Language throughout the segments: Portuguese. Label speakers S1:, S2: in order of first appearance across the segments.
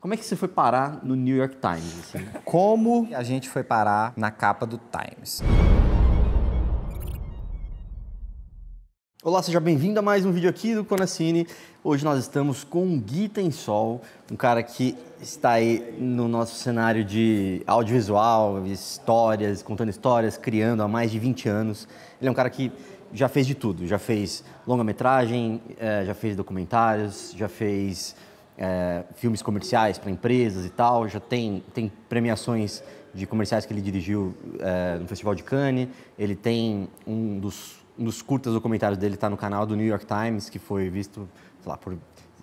S1: Como é que você foi parar no New York Times? Assim? Como a gente foi parar na capa do Times? Olá, seja bem-vindo
S2: a mais um vídeo aqui do Conacine. Hoje nós estamos com Gui Sol, um cara que está aí no nosso cenário de audiovisual, histórias, contando histórias, criando há mais de 20 anos. Ele é um cara que já fez de tudo, já fez longa-metragem, eh, já fez documentários, já fez é, filmes comerciais para empresas e tal, já tem, tem premiações de comerciais que ele dirigiu é, no Festival de Cannes, ele tem um dos, um dos curtas documentários dele está no canal do New York Times, que foi visto, sei lá, por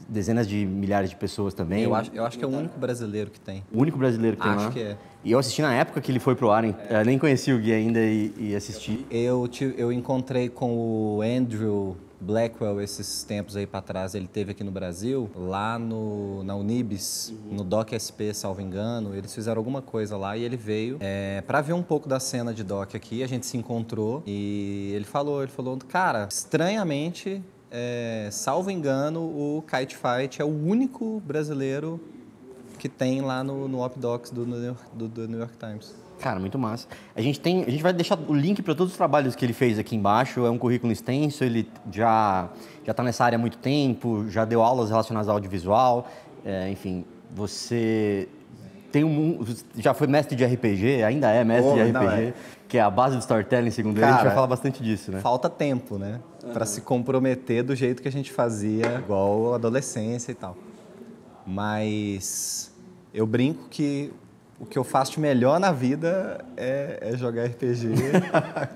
S2: dezenas de milhares de pessoas também. Eu acho, eu acho que é o único brasileiro que tem. O único brasileiro que tem acho que é. E eu assisti na época que ele foi pro ar, é. nem conheci
S1: o Gui ainda e, e assisti. Eu, te, eu encontrei com o Andrew Blackwell, esses tempos aí para trás, ele teve aqui no Brasil, lá no, na Unibis, uhum. no Doc SP, salvo engano, eles fizeram alguma coisa lá e ele veio é, para ver um pouco da cena de Doc aqui. A gente se encontrou e ele falou, ele falou, cara, estranhamente, é, salvo engano, o Kite Fight é o único brasileiro que tem lá no, no Op Docs do, do, do New York Times. Cara, muito massa. A gente
S2: tem, a gente vai deixar o link para todos os trabalhos que ele fez aqui embaixo. É um currículo extenso, ele já já está nessa área há muito tempo, já deu aulas relacionadas ao audiovisual, é, enfim, você tem um, já foi mestre de RPG, ainda é mestre de RPG, é. que é a base do storytelling,
S1: segundo Cara, ele. A gente vai falar
S2: bastante disso, né? Falta
S1: tempo, né? Uhum. Para se comprometer do jeito que a gente fazia, igual adolescência e tal. Mas eu brinco que o que eu faço de melhor na vida é, é jogar RPG.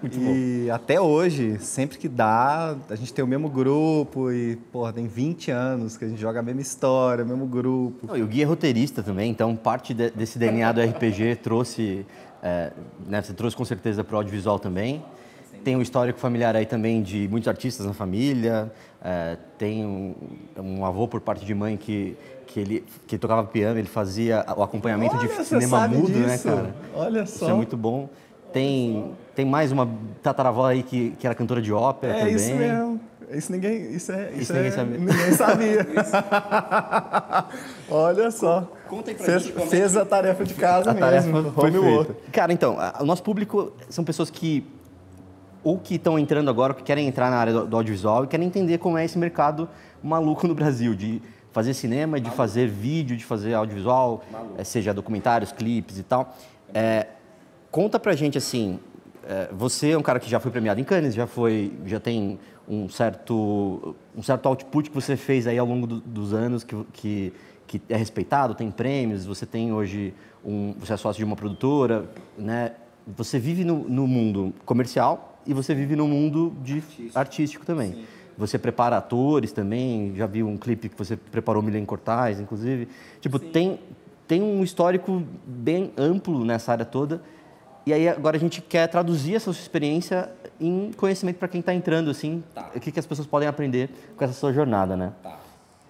S1: e bom. até hoje, sempre que dá, a gente tem o mesmo grupo e, porra, tem 20 anos que a gente joga a mesma história, o mesmo grupo. Não, e o Gui é
S2: roteirista também, então parte de, desse DNA do RPG trouxe. É, né, você trouxe com certeza para o audiovisual também tem um histórico familiar aí também de muitos artistas na família, é, tem um, um, avô por parte de mãe que, que, ele, que tocava piano, ele fazia o acompanhamento Olha, de cinema mudo, né, disso. né, cara? Olha só. Isso é muito bom. Tem, tem mais uma tataravó aí que, que era cantora de ópera é, também. É isso mesmo.
S1: Isso ninguém, isso é, isso, isso ninguém é, sabia. Ninguém sabia. Olha só.
S2: Conta aí pra fez, gente é fez a tarefa de casa a mesmo. Tarefa foi homework. Cara, então, o nosso público são pessoas que ou que estão entrando agora, que querem entrar na área do, audiovisual e querem entender como é esse mercado maluco no Brasil, de fazer cinema, de fazer vídeo, de fazer audiovisual, é, seja documentários, clipes e tal. É, conta pra gente, assim, é, você é um cara que já foi premiado em Cannes, já foi, já tem um certo, um certo output que você fez aí ao longo do, dos anos, que, que, que é respeitado, tem prêmios, você tem hoje, um, você é sócio de uma produtora, né? Você vive no, no mundo comercial, e você vive num mundo de artístico, artístico também. Sim. Você prepara atores também, já vi um clipe que você preparou Milen Cortais, inclusive. Tipo, tem, tem um histórico bem amplo nessa área toda. E aí agora a gente quer traduzir essa sua experiência em conhecimento para quem está entrando, assim, tá. o que, que as pessoas podem aprender com essa sua jornada, né? Tá.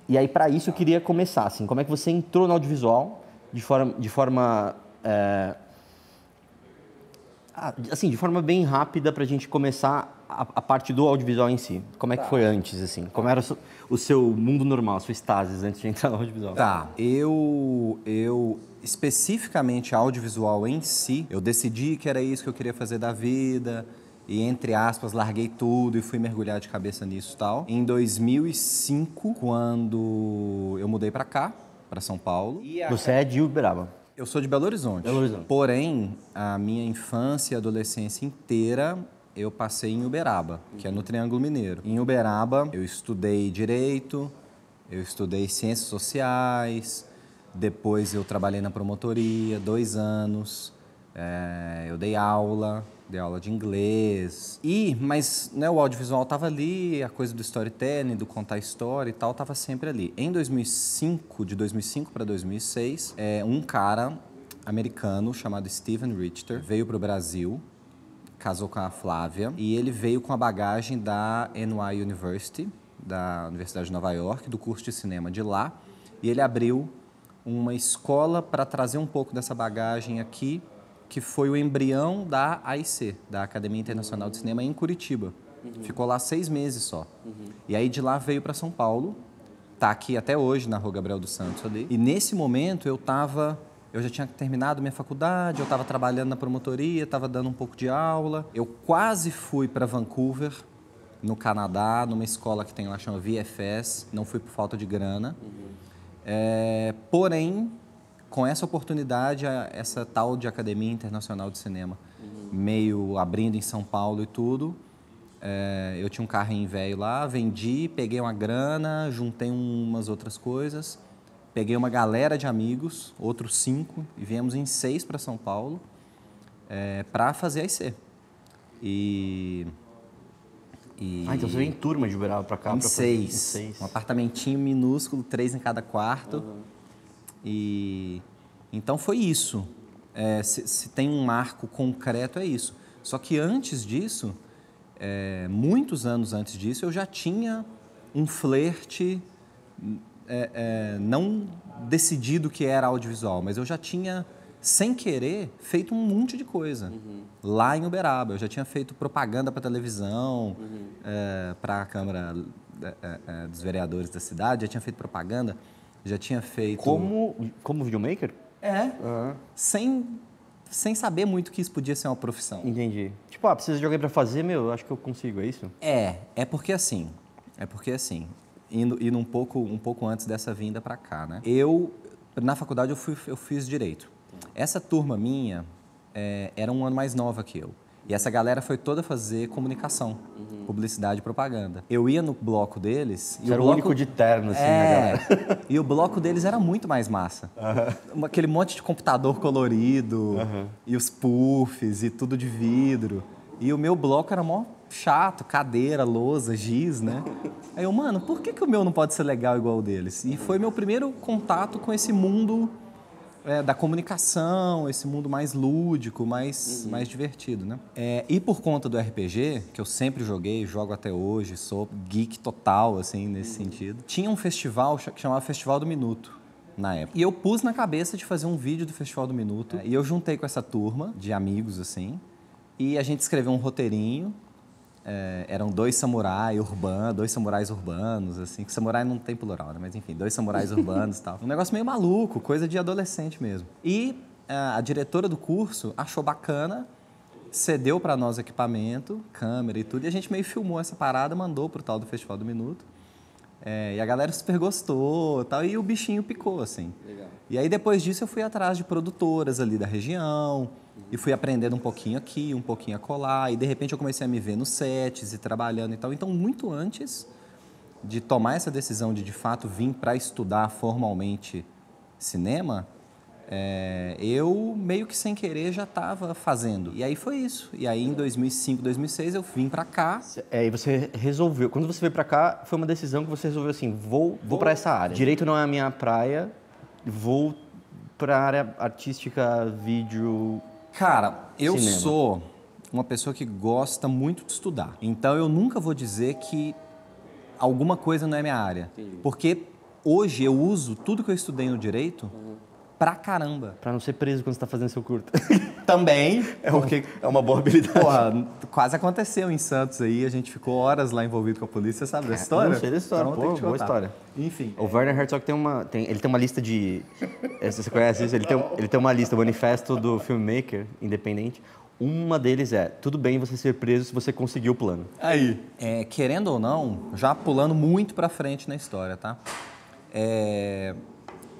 S2: E aí para isso tá. eu queria começar, assim, como é que você entrou no audiovisual de forma, de forma é, ah, assim, de forma bem rápida para a gente começar a, a, parte do audiovisual em si. Como é tá. que foi antes, assim? Como era o seu mundo normal, sua estasis antes de entrar no
S1: audiovisual? Tá, eu, eu especificamente audiovisual em si, eu decidi que era isso que eu queria fazer da vida, e entre aspas larguei tudo e fui mergulhar de cabeça nisso tal. Em 2005, quando eu mudei para cá, para São Paulo. Você é de Uberaba? Eu sou de Belo Horizonte. Belo Horizonte. Porém, a minha infância e adolescência inteira eu passei em Uberaba, uhum. que é no Triângulo Mineiro. Em Uberaba, eu estudei direito, eu estudei ciências sociais, depois eu trabalhei na promotoria dois anos, é, eu dei aula, dei aula de inglês. E, mas né, o audiovisual estava ali, a coisa do storytelling, do contar história e tal, estava sempre ali. Em 2005, de 2005 para 2006, é, um cara americano chamado Steven Richter veio para o Brasil casou com a Flávia e ele veio com a bagagem da NY University, da Universidade de Nova York, do curso de cinema de lá, e ele abriu uma escola para trazer um pouco dessa bagagem aqui que foi o embrião da AIC, da Academia Internacional uhum. de Cinema, em Curitiba. Uhum. Ficou lá seis meses só. Uhum. E aí de lá veio para São Paulo, tá aqui até hoje na Rua Gabriel dos Santos ali. E nesse momento eu tava eu já tinha terminado minha faculdade, eu estava trabalhando na promotoria, estava dando um pouco de aula. Eu quase fui para Vancouver, no Canadá, numa escola que tem lá chama VFS. Não fui por falta de grana. Uhum. É, porém, com essa oportunidade, essa tal de Academia Internacional de Cinema, uhum. meio abrindo em São Paulo e tudo, é, eu tinha um carrinho velho lá, vendi, peguei uma grana, juntei umas outras coisas, peguei uma galera de amigos, outros cinco, e viemos em seis para São Paulo é, para fazer a IC. E e... Ah, então você vem em turma de Uberaba para cá? Em, pra seis. Fazer... em seis. Um apartamentinho minúsculo, três em cada quarto. Uhum. E então foi isso. É, se, se, tem um marco concreto é isso. Só que antes disso, é, muitos anos antes disso, eu já tinha um flerte é, é não decidido que era audiovisual, mas eu já tinha sem querer, feito um monte de coisa. Uhum. Lá em Uberaba, eu já tinha feito propaganda para televisão, uhum. é, para a Câmara é, é, é, dos Vereadores da cidade, já tinha feito propaganda já tinha feito. Como, como videomaker? É. Uhum. Sem, sem saber muito que isso podia ser uma profissão. Entendi. Tipo, ah, precisa de alguém para fazer, meu, acho que eu consigo, é isso? É, é porque assim. É porque assim. Indo, indo um, pouco, um pouco antes dessa vinda para cá, né? Eu, na faculdade, eu, fui, eu fiz direito. Essa turma minha é, era um ano mais nova que eu. E essa galera foi toda fazer comunicação, uhum. publicidade e propaganda. Eu ia no bloco deles. Você e era o, bloco... único de terno, assim, né, é... né, galera? e o bloco deles era muito mais massa. Uhum. Aquele monte de computador colorido, uhum. e os puffs, e tudo de vidro. E o meu bloco era mó chato, cadeira, lousa, giz, né? Aí eu, mano, por que, que o meu não pode ser legal igual o deles? E foi meu primeiro contato com esse mundo é, da comunicação, esse mundo mais lúdico, mais, uhum. mais divertido, né? É, e por conta do RPG, que eu sempre joguei, jogo até hoje, sou geek total, assim, nesse uhum. sentido, tinha um festival que chamava Festival do Minuto na época. E eu pus na cabeça de fazer um vídeo do Festival do Minuto. É, e eu juntei com essa turma de amigos, assim. E a gente escreveu um roteirinho é, eram dois samurais urbanos, dois samurais urbanos, assim, que samurai não tem plural, né? Mas enfim, dois samurais urbanos e tal. Um negócio meio maluco, coisa de adolescente mesmo. E a, é, a diretora do curso achou bacana, cedeu para nós equipamento, câmera e tudo, e a gente meio filmou essa parada, mandou pro tal do Festival do Minuto. É, e a galera super gostou tal, e o bichinho picou, assim. Legal. E aí depois disso eu fui atrás de produtoras ali da região, e fui aprendendo um pouquinho aqui, um pouquinho acolá. E de repente eu comecei a me ver nos sets e trabalhando e tal. Então, muito antes de tomar essa decisão de de fato vir para estudar formalmente cinema, é, eu meio que sem querer já estava fazendo. E aí foi isso. E aí em 2005, 2006 eu vim para cá.
S2: É, e você resolveu. Quando você veio para cá, foi uma decisão que você resolveu assim: vou, vou, vou para essa área. Direito não é a minha praia, vou
S1: para a área artística, vídeo, Cara, eu Cinema. sou uma pessoa que gosta muito de estudar. Então eu nunca vou dizer que alguma coisa não é minha área. Porque hoje eu uso tudo que eu estudei no direito uhum pra caramba. Pra não ser preso quando você tá fazendo seu curto. Também. É, porque é uma boa habilidade. Porra, quase aconteceu em Santos aí, a gente ficou horas lá envolvido com a polícia, sabe dessa é, história? Não sei história, então, pô, boa história. Enfim. O é... Werner Herzog tem uma, tem, ele tem uma lista de, é,
S2: você conhece isso? Ele tem, ele tem uma lista, o manifesto do filmmaker independente, uma deles é: tudo bem você ser preso se você conseguir o plano.
S1: Aí. É, querendo ou não, já pulando muito para frente na história, tá? É,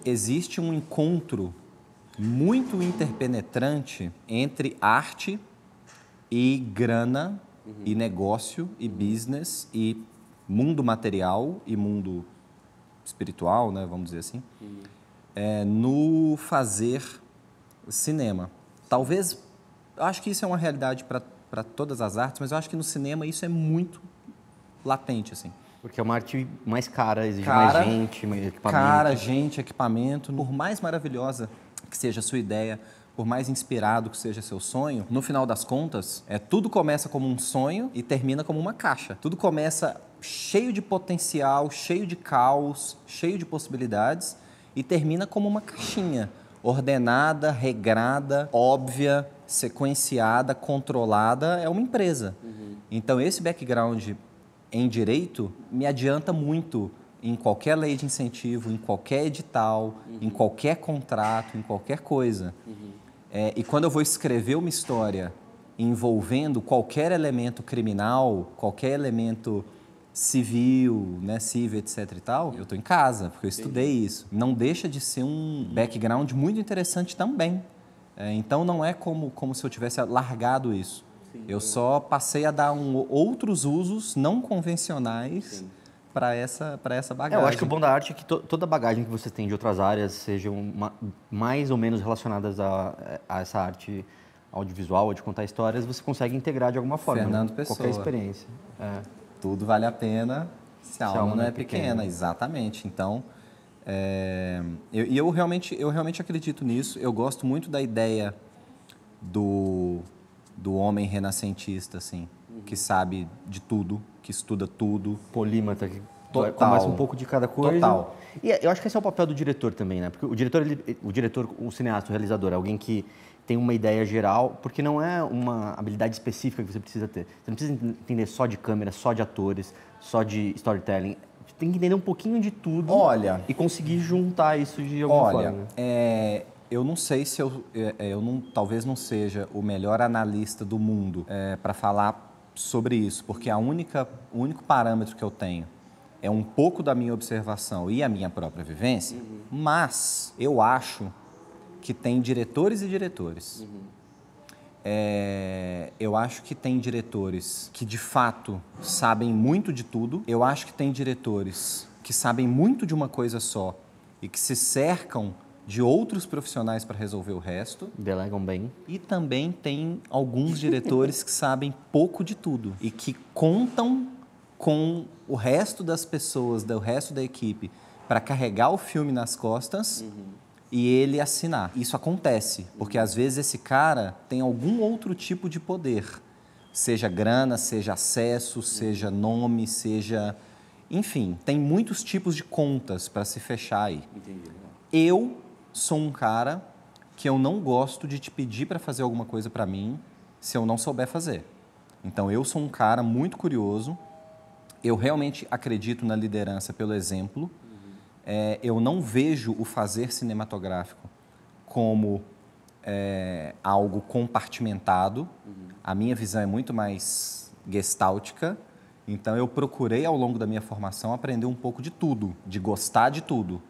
S1: existe um encontro muito interpenetrante entre arte e grana uhum. e negócio e business e mundo material e mundo espiritual, né, vamos dizer assim, uhum. é, no fazer cinema. Talvez, acho que isso é uma realidade para todas as artes, mas eu acho que no cinema isso é muito latente, assim. Porque é uma arte mais cara, exige cara, mais gente, mais equipamento. Cara, gente, equipamento. Por mais maravilhosa que seja a sua ideia, por mais inspirado que seja seu sonho, no final das contas, é tudo começa como um sonho e termina como uma caixa. Tudo começa cheio de potencial, cheio de caos, cheio de possibilidades e termina como uma caixinha ordenada, regrada, óbvia, sequenciada, controlada, é uma empresa. Uhum. Então esse background em direito me adianta muito em qualquer lei de incentivo, em qualquer edital, uhum. em qualquer contrato, em qualquer coisa. Uhum. É, e quando eu vou escrever uma história envolvendo qualquer elemento criminal, qualquer elemento civil, né, civil, etc e tal, eu estou em casa, porque eu estudei isso. Não deixa de ser um uhum. background muito interessante também. É, então, não é como, como se eu tivesse largado isso. Eu só passei a dar um, outros usos não convencionais para essa, para essa bagagem. É, eu acho que o bom
S2: da arte é que to, toda bagagem que você tem de outras áreas sejam uma, mais ou menos relacionadas a, a, essa arte audiovisual ou de contar histórias, você consegue integrar de alguma forma. Né? Fernando Pessoa. Qualquer experiência.
S1: É. Tudo vale a pena se a, se alma, alma, não é, é pequena. pequena. Exatamente. Então, é, eu, eu realmente, eu realmente acredito nisso. Eu gosto muito da ideia do do homem renascentista, assim, uhum. que sabe de tudo, que estuda tudo. Polímata, que
S2: total, começa um pouco de cada coisa. Total. E eu acho que esse é o papel do diretor também, né? Porque o diretor, ele, o diretor, o cineasta, o realizador, é alguém que tem uma ideia geral, porque não é uma habilidade específica que você precisa ter. Você não precisa entender só de câmera, só de atores, só de storytelling. Você tem que entender um pouquinho de tudo. Olha. E conseguir juntar
S1: isso de alguma olha, forma. Olha, né? é eu não sei se eu, é, é, eu não, talvez não seja o melhor analista do mundo é, para falar sobre isso, porque a única, o único parâmetro que eu tenho é um pouco da minha observação e a minha própria vivência, uhum. mas eu acho que tem diretores e diretores. Uhum. É, eu acho que tem diretores que de fato sabem muito de tudo. Eu acho que tem diretores que sabem muito de uma coisa só e que se cercam de outros profissionais para resolver o resto. Delegam bem. E também tem alguns diretores que sabem pouco de tudo e que contam com o resto das pessoas, do resto da equipe, para carregar o filme nas costas. Uhum. E ele assinar. Isso acontece, porque às vezes esse cara tem algum outro tipo de poder seja grana, seja acesso, seja nome, seja. Enfim, tem muitos tipos de contas para se fechar aí. Entendi. Eu sou um cara que eu não gosto de te pedir para fazer alguma coisa para mim se eu não souber fazer. Então eu sou um cara muito curioso. Eu realmente acredito na liderança pelo exemplo. Uhum. É, eu não vejo o fazer cinematográfico como é, algo compartimentado. Uhum. A minha visão é muito mais gestáltica. Então eu procurei ao longo da minha formação aprender um pouco de tudo, de gostar de tudo.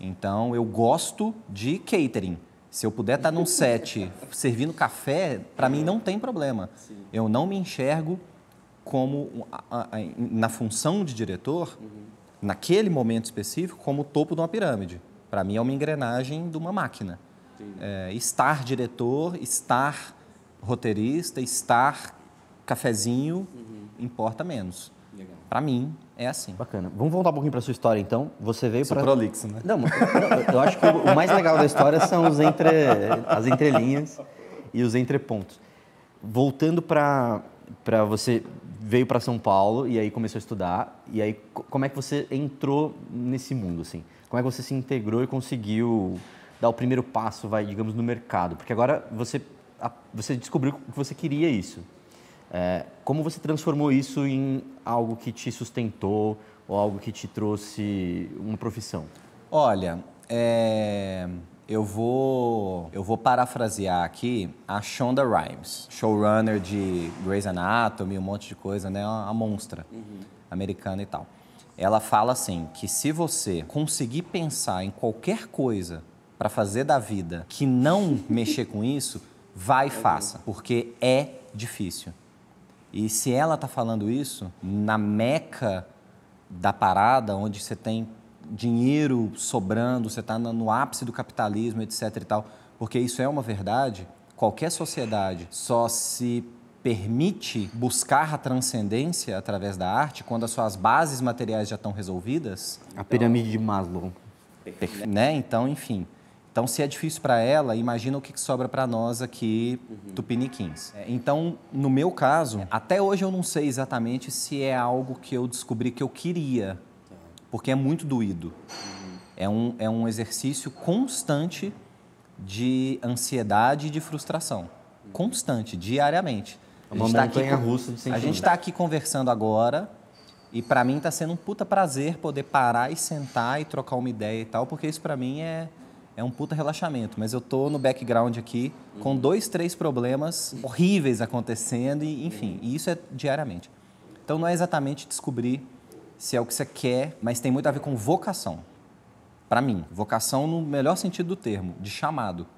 S1: Então eu gosto de catering. Se eu puder estar num set servindo café, para mim não tem problema. Sim. Eu não me enxergo como na função de diretor, uhum. naquele momento específico, como o topo de uma pirâmide. Para mim é uma engrenagem de uma máquina. É, estar diretor, estar roteirista, estar cafezinho, uhum. importa menos. Para mim, é assim. Bacana. Vamos voltar um pouquinho para sua história, então. Você veio para... prolixo, né? Não, eu acho que o mais legal da história são os entre... as entrelinhas
S2: e os entrepontos. Voltando para você veio para São Paulo e aí começou a estudar e aí como é que você entrou nesse mundo assim? Como é que você se integrou e conseguiu dar o primeiro passo, vai, digamos, no mercado? Porque agora você você descobriu que você queria isso. É, como você transformou isso em algo que te sustentou ou algo que te trouxe uma profissão?
S1: Olha, é, eu vou eu vou parafrasear aqui a Shonda Rhimes, showrunner de Grey's Anatomy, um monte de coisa, né? A monstra uhum. americana e tal. Ela fala assim que se você conseguir pensar em qualquer coisa para fazer da vida que não mexer com isso, vai e uhum. faça, porque é difícil. E se ela está falando isso, na meca da parada, onde você tem dinheiro sobrando, você está no ápice do capitalismo, etc. e tal, porque isso é uma verdade, qualquer sociedade só se permite buscar a transcendência através da arte quando as suas bases materiais já estão resolvidas. A pirâmide de Maslow. Né? Então, enfim, então, se é difícil para ela, imagina o que sobra para nós aqui, uhum. tupiniquins. É, então, no meu caso, até hoje eu não sei exatamente se é algo que eu descobri que eu queria, porque é muito doído. Uhum. É, um, é um exercício constante de ansiedade e de frustração. Uhum. Constante, diariamente. É tá montanha aqui, russa A gente está aqui conversando agora, e para mim está sendo um puta prazer poder parar e sentar e trocar uma ideia e tal, porque isso para mim é é um puta relaxamento, mas eu tô no background aqui com dois, três problemas horríveis acontecendo, e, enfim, e isso é diariamente. Então não é exatamente descobrir se é o que você quer, mas tem muito a ver com vocação. Para mim, vocação no melhor sentido do termo, de chamado.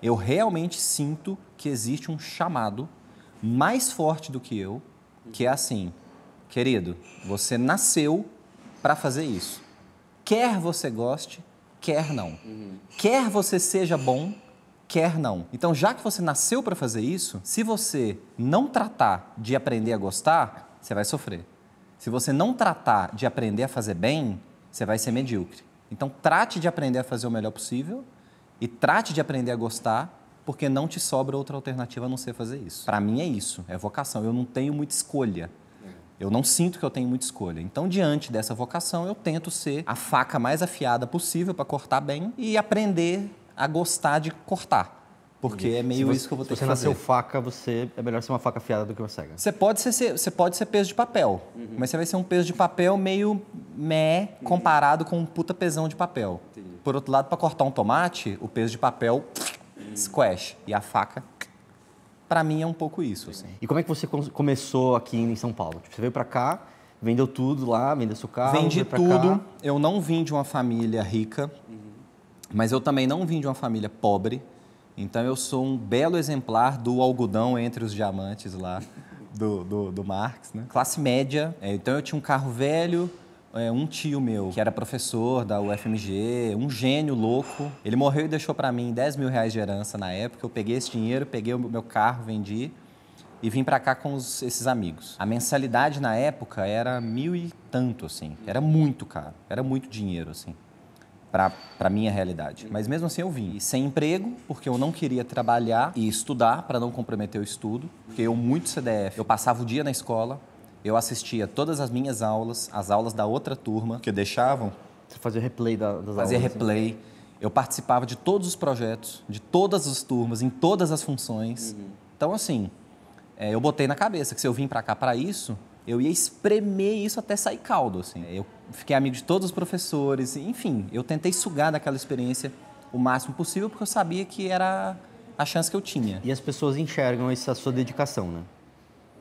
S1: Eu realmente sinto que existe um chamado mais forte do que eu, que é assim, querido, você nasceu para fazer isso. Quer você goste, quer não. Uhum. Quer você seja bom, quer não. Então, já que você nasceu para fazer isso, se você não tratar de aprender a gostar, você vai sofrer. Se você não tratar de aprender a fazer bem, você vai ser medíocre. Então, trate de aprender a fazer o melhor possível e trate de aprender a gostar porque não te sobra outra alternativa a não ser fazer isso. Para mim é isso, é vocação. Eu não tenho muita escolha. Eu não sinto que eu tenho muita escolha. Então, diante dessa vocação, eu tento ser a faca mais afiada possível para cortar bem e aprender a gostar de cortar.
S2: Porque é meio você, isso que eu vou ter que fazer. Se você nasceu faca, você é melhor ser uma faca afiada do que uma cega.
S1: Você pode ser, você pode ser peso de papel, uhum. mas você vai ser um peso de papel meio mé uhum. comparado com um puta pesão de papel. Entendi. Por outro lado, para cortar um tomate, o peso de papel uhum. squash e a faca para mim é um pouco isso. Assim. E como é que
S2: você começou aqui em São Paulo? Tipo, você veio para cá, vendeu tudo lá, vendeu seu carro? Vendi
S3: tudo. Cá.
S1: Eu não vim de uma família rica, uhum. mas eu também não vim de uma família pobre. Então eu sou um belo exemplar do algodão entre os diamantes lá do, do, do Marx, né? Classe média. É, então eu tinha um carro velho, é, um tio meu, que era professor da UFMG, um gênio louco. Ele morreu e deixou para mim 10 mil reais de herança na época. Eu peguei esse dinheiro, peguei o meu carro, vendi e vim para cá com os, esses amigos. A mensalidade na época era mil e tanto, assim. Era muito caro, era muito dinheiro, assim para a minha realidade. Mas mesmo assim eu vim. E sem emprego, porque eu não queria trabalhar e estudar para não comprometer o estudo, porque eu muito CDF. Eu passava o dia na escola, eu assistia todas as minhas aulas, as aulas da outra turma que deixavam. Você fazia replay das fazia aulas? Fazia assim? replay. Assim. Eu participava de todos os projetos, de todas as turmas, em todas as funções. Uhum. Então, assim, é, eu botei na cabeça que se eu vim para cá para isso, eu ia espremer isso até sair caldo, assim. Eu fiquei amigo de todos os professores, enfim, eu tentei sugar daquela experiência o máximo possível porque eu sabia que era a chance que eu tinha. E as pessoas enxergam essa sua dedicação, né?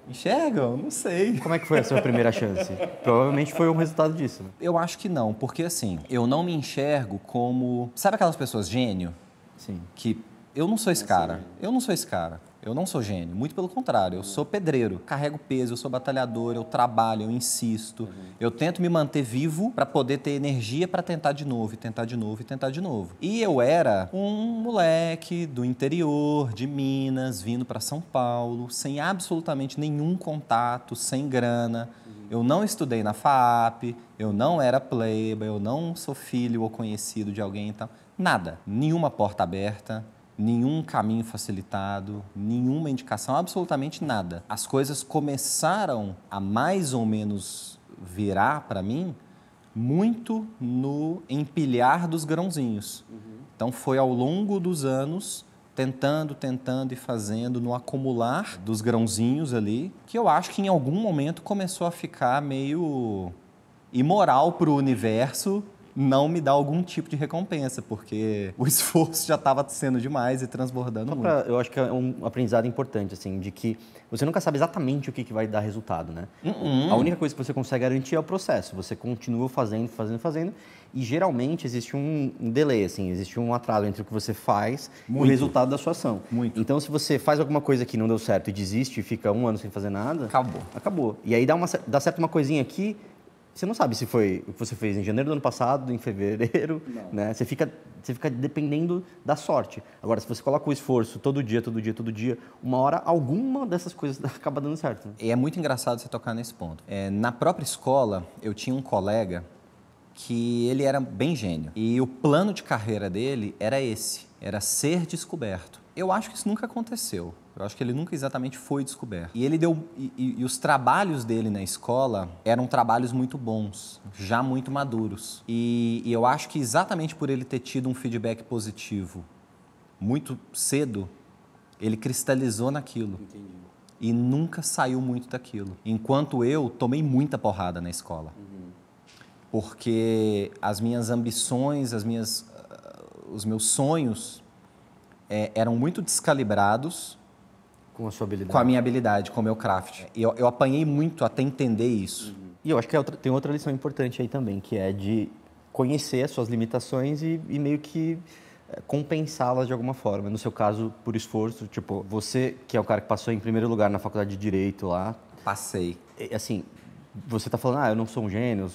S1: Enxergam? Não sei. Como é que foi a sua primeira chance? Provavelmente foi um resultado disso. Né? Eu acho que não, porque assim, eu não me enxergo como. Sabe aquelas pessoas gênio? Sim. Que eu não sou esse cara. Eu não sou esse cara. Eu não sou gênio, muito pelo contrário, eu sou pedreiro, carrego peso, eu sou batalhador, eu trabalho, eu insisto, uhum. eu tento me manter vivo para poder ter energia para tentar de novo, e tentar de novo, e tentar de novo. E eu era um moleque do interior de Minas, vindo para São Paulo, sem absolutamente nenhum contato, sem grana. Uhum. Eu não estudei na FAP. eu não era pleba, eu não sou filho ou conhecido de alguém, então nada, nenhuma porta aberta nenhum caminho facilitado, nenhuma indicação, absolutamente nada. As coisas começaram a mais ou menos virar para mim muito no empilhar dos grãozinhos. Uhum. Então foi ao longo dos anos tentando, tentando e fazendo no acumular dos grãozinhos ali, que eu acho que em algum momento começou a ficar meio imoral para o universo não me dá algum tipo de recompensa, porque o esforço já estava sendo demais e transbordando pra, muito. eu acho que é um aprendizado importante, assim, de que você nunca sabe
S2: exatamente o que, que vai dar resultado, né? Uh-uh. A única coisa que você consegue garantir é o processo. Você continua fazendo, fazendo, fazendo, e geralmente existe um delay, assim, existe um atraso entre o que você faz muito. e o resultado da sua ação. Muito. Então, se você faz alguma coisa que não deu certo e desiste e fica um ano sem fazer nada, acabou. Acabou. E aí dá, uma, dá certo uma coisinha aqui você não sabe se foi o que você fez em janeiro do ano passado, em fevereiro, não. né? Você fica, você fica dependendo da sorte.
S1: Agora, se você coloca o esforço todo dia, todo dia, todo dia, uma hora alguma dessas coisas acaba dando certo. Né? E é muito engraçado você tocar nesse ponto. É, na própria escola, eu tinha um colega que ele era bem gênio e o plano de carreira dele era esse, era ser descoberto. Eu acho que isso nunca aconteceu. Eu acho que ele nunca exatamente foi descoberto. E ele deu e, e, e os trabalhos dele na escola eram trabalhos muito bons, já muito maduros. E, e eu acho que exatamente por ele ter tido um feedback positivo muito cedo, ele cristalizou naquilo. Entendi e nunca saiu muito daquilo. Enquanto eu tomei muita porrada na escola. Uhum. Porque as minhas ambições, as minhas, uh, os meus sonhos é, eram muito descalibrados com a sua habilidade. Com a minha habilidade, com o meu craft. Eu, eu apanhei muito até entender isso. Uhum. E eu acho que é outra, tem outra lição importante aí também, que
S2: é de conhecer as suas limitações e, e meio que eh, compensá-las de alguma forma. No seu caso, por esforço, tipo, você que é o cara que passou em primeiro lugar na faculdade de direito lá. Passei. Assim, você está falando, ah, eu não sou um gênio,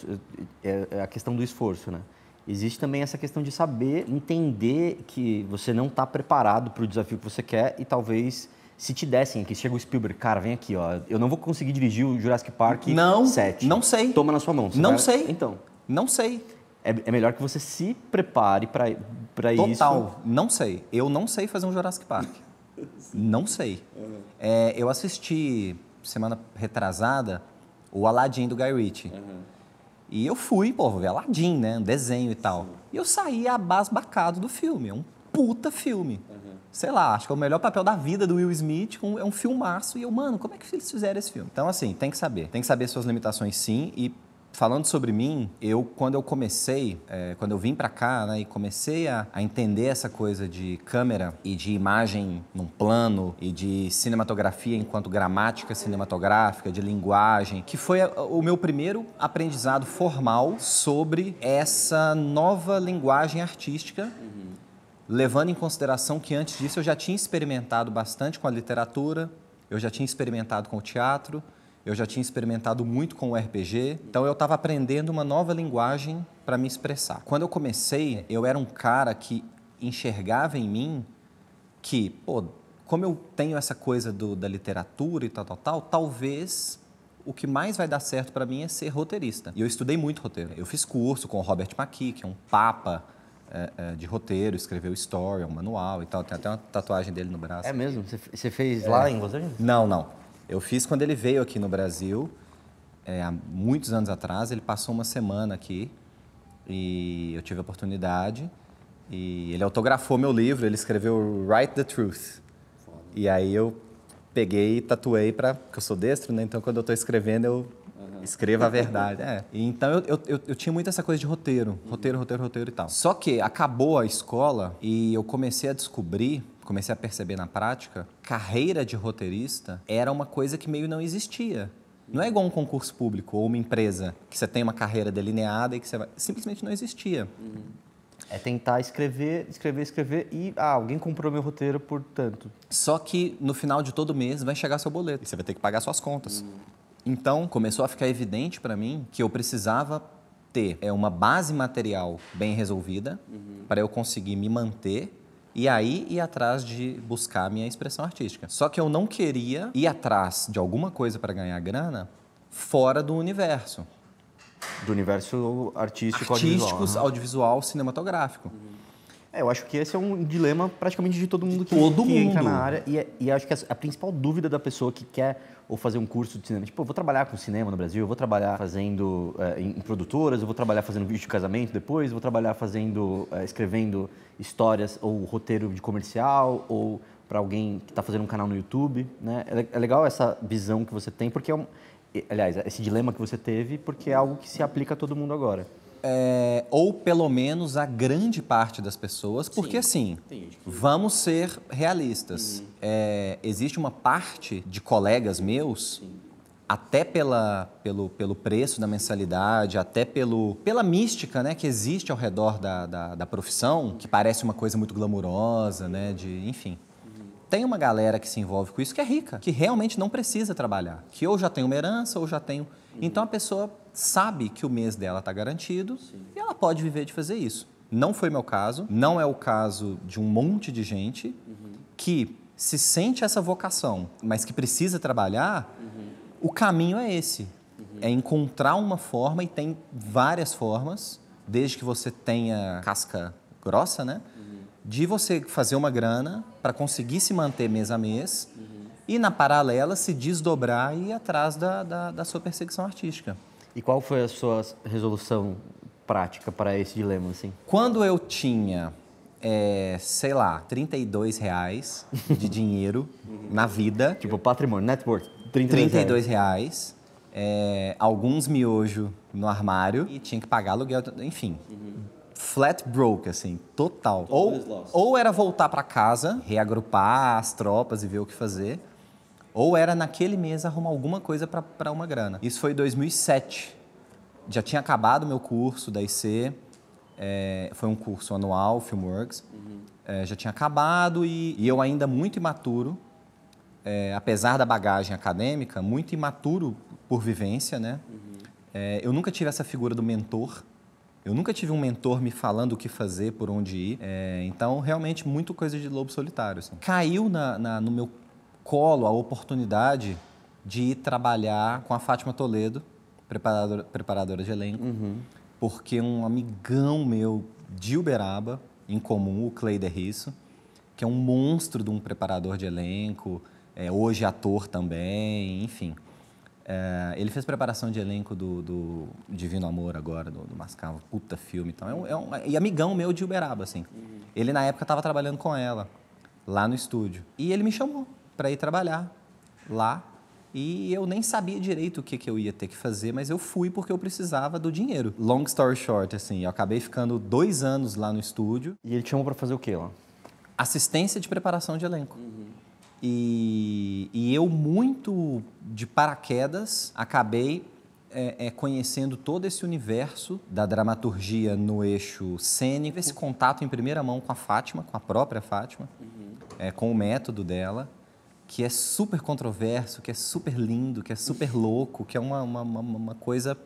S2: é, é a questão do esforço, né? Existe também essa questão de saber entender que você não está preparado para o desafio que você quer e talvez se te dessem aqui, chega o Spielberg, cara, vem aqui, ó.
S1: Eu não vou conseguir dirigir o Jurassic Park não, 7. Não sei. Toma na sua mão. Não vai... sei. Então. Não sei. É, é melhor que você se prepare para isso. Total. Não sei. Eu não sei fazer um Jurassic Park. não sei. Uhum. É, eu assisti semana retrasada o Aladdin do Guy Ritchie. Uhum. E eu fui, pô, ver Aladdin, né? Um desenho e tal. Sim. E eu saí abasbacado do filme. É um puta filme. É sei lá, acho que é o melhor papel da vida do Will Smith, um, é um filmaço. E eu, mano, como é que eles fizeram esse filme? Então, assim, tem que saber. Tem que saber suas limitações, sim. E falando sobre mim, eu, quando eu comecei, é, quando eu vim para cá, né, e comecei a, a, entender essa coisa de câmera e de imagem num plano e de cinematografia enquanto gramática cinematográfica, de linguagem, que foi a, o meu primeiro aprendizado formal sobre essa nova linguagem artística levando em consideração que antes disso eu já tinha experimentado bastante com a literatura, eu já tinha experimentado com o teatro, eu já tinha experimentado muito com o RPG, então eu estava aprendendo uma nova linguagem para me expressar. Quando eu comecei, eu era um cara que enxergava em mim que, pô, como eu tenho essa coisa do, da literatura e tal, tal, tal, talvez o que mais vai dar certo para mim é ser roteirista. E eu estudei muito roteiro. Eu fiz curso com o Robert McKee, que é um papa é, é, de roteiro, escreveu story é um manual e tal. Tem até uma tatuagem dele no braço. É mesmo? Você fez lá é. em Los Angeles? Não, não. Eu fiz quando ele veio aqui no Brasil, há muitos anos atrás. Ele passou uma semana aqui e eu tive a oportunidade. E ele autografou meu livro, ele escreveu Write the Truth. Foda. E aí eu peguei e tatuei para porque eu sou destro, né? Então quando eu estou escrevendo eu Uhum. Escreva a verdade. É. Então eu, eu, eu, tinha muito essa coisa de roteiro, uhum. roteiro, roteiro, roteiro e tal. Só que acabou a escola e eu comecei a descobrir comecei a perceber na prática, carreira de roteirista era uma coisa que meio não existia. Não é igual um concurso público ou uma empresa que você tem uma carreira delineada e que você vai... simplesmente não existia. Uhum. É tentar escrever, escrever, escrever e ah, alguém comprou meu roteiro por tanto. Só que no final de todo mês vai chegar seu boleto e você vai ter que pagar suas contas. Uhum. Então, começou a ficar evidente para mim que eu precisava ter é uma base material bem resolvida uhum. para eu conseguir me manter e aí ir atrás de buscar minha expressão artística. Só que eu não queria ir atrás de alguma coisa para ganhar grana fora do universo. Do universo artístico, Artísticos, audiovisual, audiovisual cinematográfico. Uhum. É, eu acho que esse é um dilema praticamente
S2: de todo mundo que, todo que mundo. entra na área. E, é, e acho que a, a principal dúvida da pessoa que quer ou fazer um curso de cinema. Tipo, eu vou trabalhar com cinema no Brasil, eu vou trabalhar fazendo é, em produtoras, eu vou trabalhar fazendo vídeo de casamento depois, eu vou trabalhar fazendo, é, escrevendo histórias ou roteiro de comercial ou para alguém que está fazendo um canal no YouTube, né? É, é, legal essa visão que você
S1: tem, porque é um, aliás, esse dilema que você teve, porque é algo que se aplica a todo mundo agora é, ou pelo menos a grande parte das pessoas, porque Sim, assim, vamos ser realistas. Uhum. É, existe uma parte de colegas meus. Sim até pela, pelo, pelo preço da mensalidade, até pelo, pela mística né, que existe ao redor da, da, da, profissão, que parece uma coisa muito glamurosa, né, de, enfim. Uhum. Tem uma galera que se envolve com isso que é rica, que realmente não precisa trabalhar, que ou já tem uma herança ou já tem... Uhum. Então a pessoa sabe que o mês dela está garantido Sim. e ela pode viver de fazer isso. Não foi meu caso, não é o caso de um monte de gente uhum. que se sente essa vocação, mas que precisa trabalhar. Uhum. O caminho é esse: uhum. é encontrar uma forma, e tem várias formas, desde que você tenha casca grossa, né? Uhum. De você fazer uma grana para conseguir se manter mês a mês uhum. e, na paralela, se desdobrar e ir atrás da, da, da sua perseguição artística. E qual foi a sua resolução prática para esse dilema, assim? Quando eu tinha, é, sei lá, 32 reais de dinheiro uhum. na vida... Tipo, patrimônio, network, 32, 32 reais. É, alguns miojo no armário e tinha que pagar aluguel, enfim. Uhum. Flat broke, assim, total. ou, ou era voltar para casa, reagrupar as tropas e ver o que fazer, ou era naquele mês arrumar alguma coisa para uma grana. Isso foi 2007. Já tinha acabado meu curso da IC. É, eh, foi um curso anual, Filmworks. Uhum. É, já tinha acabado e, e, eu ainda muito imaturo, é, apesar da bagagem acadêmica, muito imaturo por vivência, né? Uhum. eu nunca tive essa figura do mentor. Eu nunca tive um mentor me falando o que fazer, por onde ir. É, então, realmente, muito coisa de lobo solitário. Assim. Caiu na, na, no meu colo a oportunidade de ir trabalhar com a Fátima Toledo, preparadora, preparadora de elenco, uhum. porque um amigão meu de Uberaba, em comum, o Cleider Risso, que é um monstro de um preparador de elenco, é, hoje ator também, enfim. É, ele fez preparação de elenco do, do Divino Amor agora, do, do Mascavo, puta filme. Então, é um, é um, é, e amigão meu de Uberaba, assim. Uhum. Ele, na época, estava trabalhando com ela, lá no estúdio. E ele me chamou para ir trabalhar lá e eu nem sabia direito o que, que eu ia ter que fazer, mas eu fui porque eu precisava do dinheiro. Long story short, assim, eu acabei ficando dois anos lá no estúdio. E ele te chamou para fazer o quê lá? Assistência de preparação de elenco. Uhum. E, e eu, muito de paraquedas, acabei é, é, conhecendo todo esse universo da dramaturgia no eixo cênico, esse contato em primeira mão com a Fátima, com a própria Fátima, uhum. é, com o método dela que é super controverso, que é super lindo, que é super louco, que é uma, uma, uma, uma coisa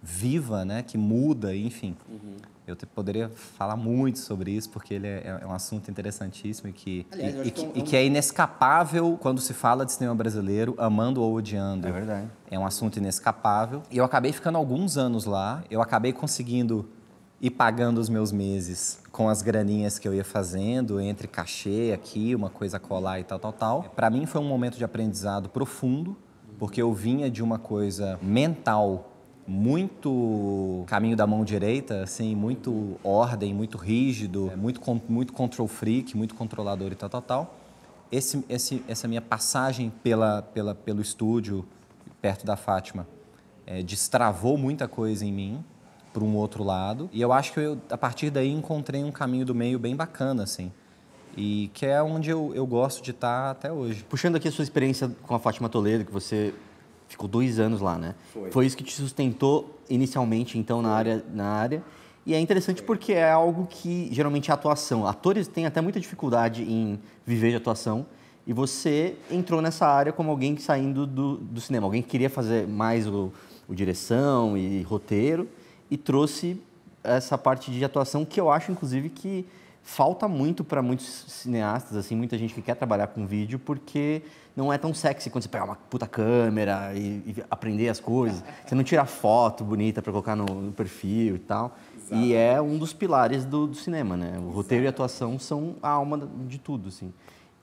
S1: viva, né? Que muda, enfim. Uhum. Eu te, poderia falar muito sobre isso, porque ele é, é, é um assunto interessantíssimo e que, Aliás, e, é e, que, é um... e que é inescapável quando se fala de cinema brasileiro, amando ou odiando. É verdade. É um assunto inescapável. E eu acabei ficando alguns anos lá, eu acabei conseguindo e pagando os meus meses com as graninhas que eu ia fazendo, entre cachê aqui, uma coisa colar e tal, tal, tal. Para mim foi um momento de aprendizado profundo, porque eu vinha de uma coisa mental muito caminho da mão direita, assim, muito ordem, muito rígido, muito, muito control freak, muito controlador e tal, tal, tal. Esse, esse, essa minha passagem pela, pela, pelo estúdio perto da Fátima é, destravou muita coisa em mim para um outro lado. E eu acho que eu, a partir daí, encontrei um caminho do meio bem bacana, assim. E que é onde eu, eu gosto de estar tá até hoje. Puxando aqui a sua experiência com a Fátima Toledo, que você
S2: ficou dois anos lá, né? Foi. Foi isso que te sustentou inicialmente, então, na área, na área. E é interessante porque é algo que geralmente é atuação. Atores têm até muita dificuldade em viver de atuação. E você entrou nessa área como alguém saindo do, do cinema, alguém que queria fazer mais o, o direção e roteiro e trouxe essa parte de atuação que eu acho, inclusive, que falta muito para muitos cineastas, assim, muita gente que quer trabalhar com vídeo, porque não é tão sexy quando você pegar uma puta câmera e, e aprender as coisas. Você não tira foto bonita para colocar no, no, perfil e tal. E é um dos pilares do, do cinema, né? O roteiro e a atuação são a alma de tudo, assim.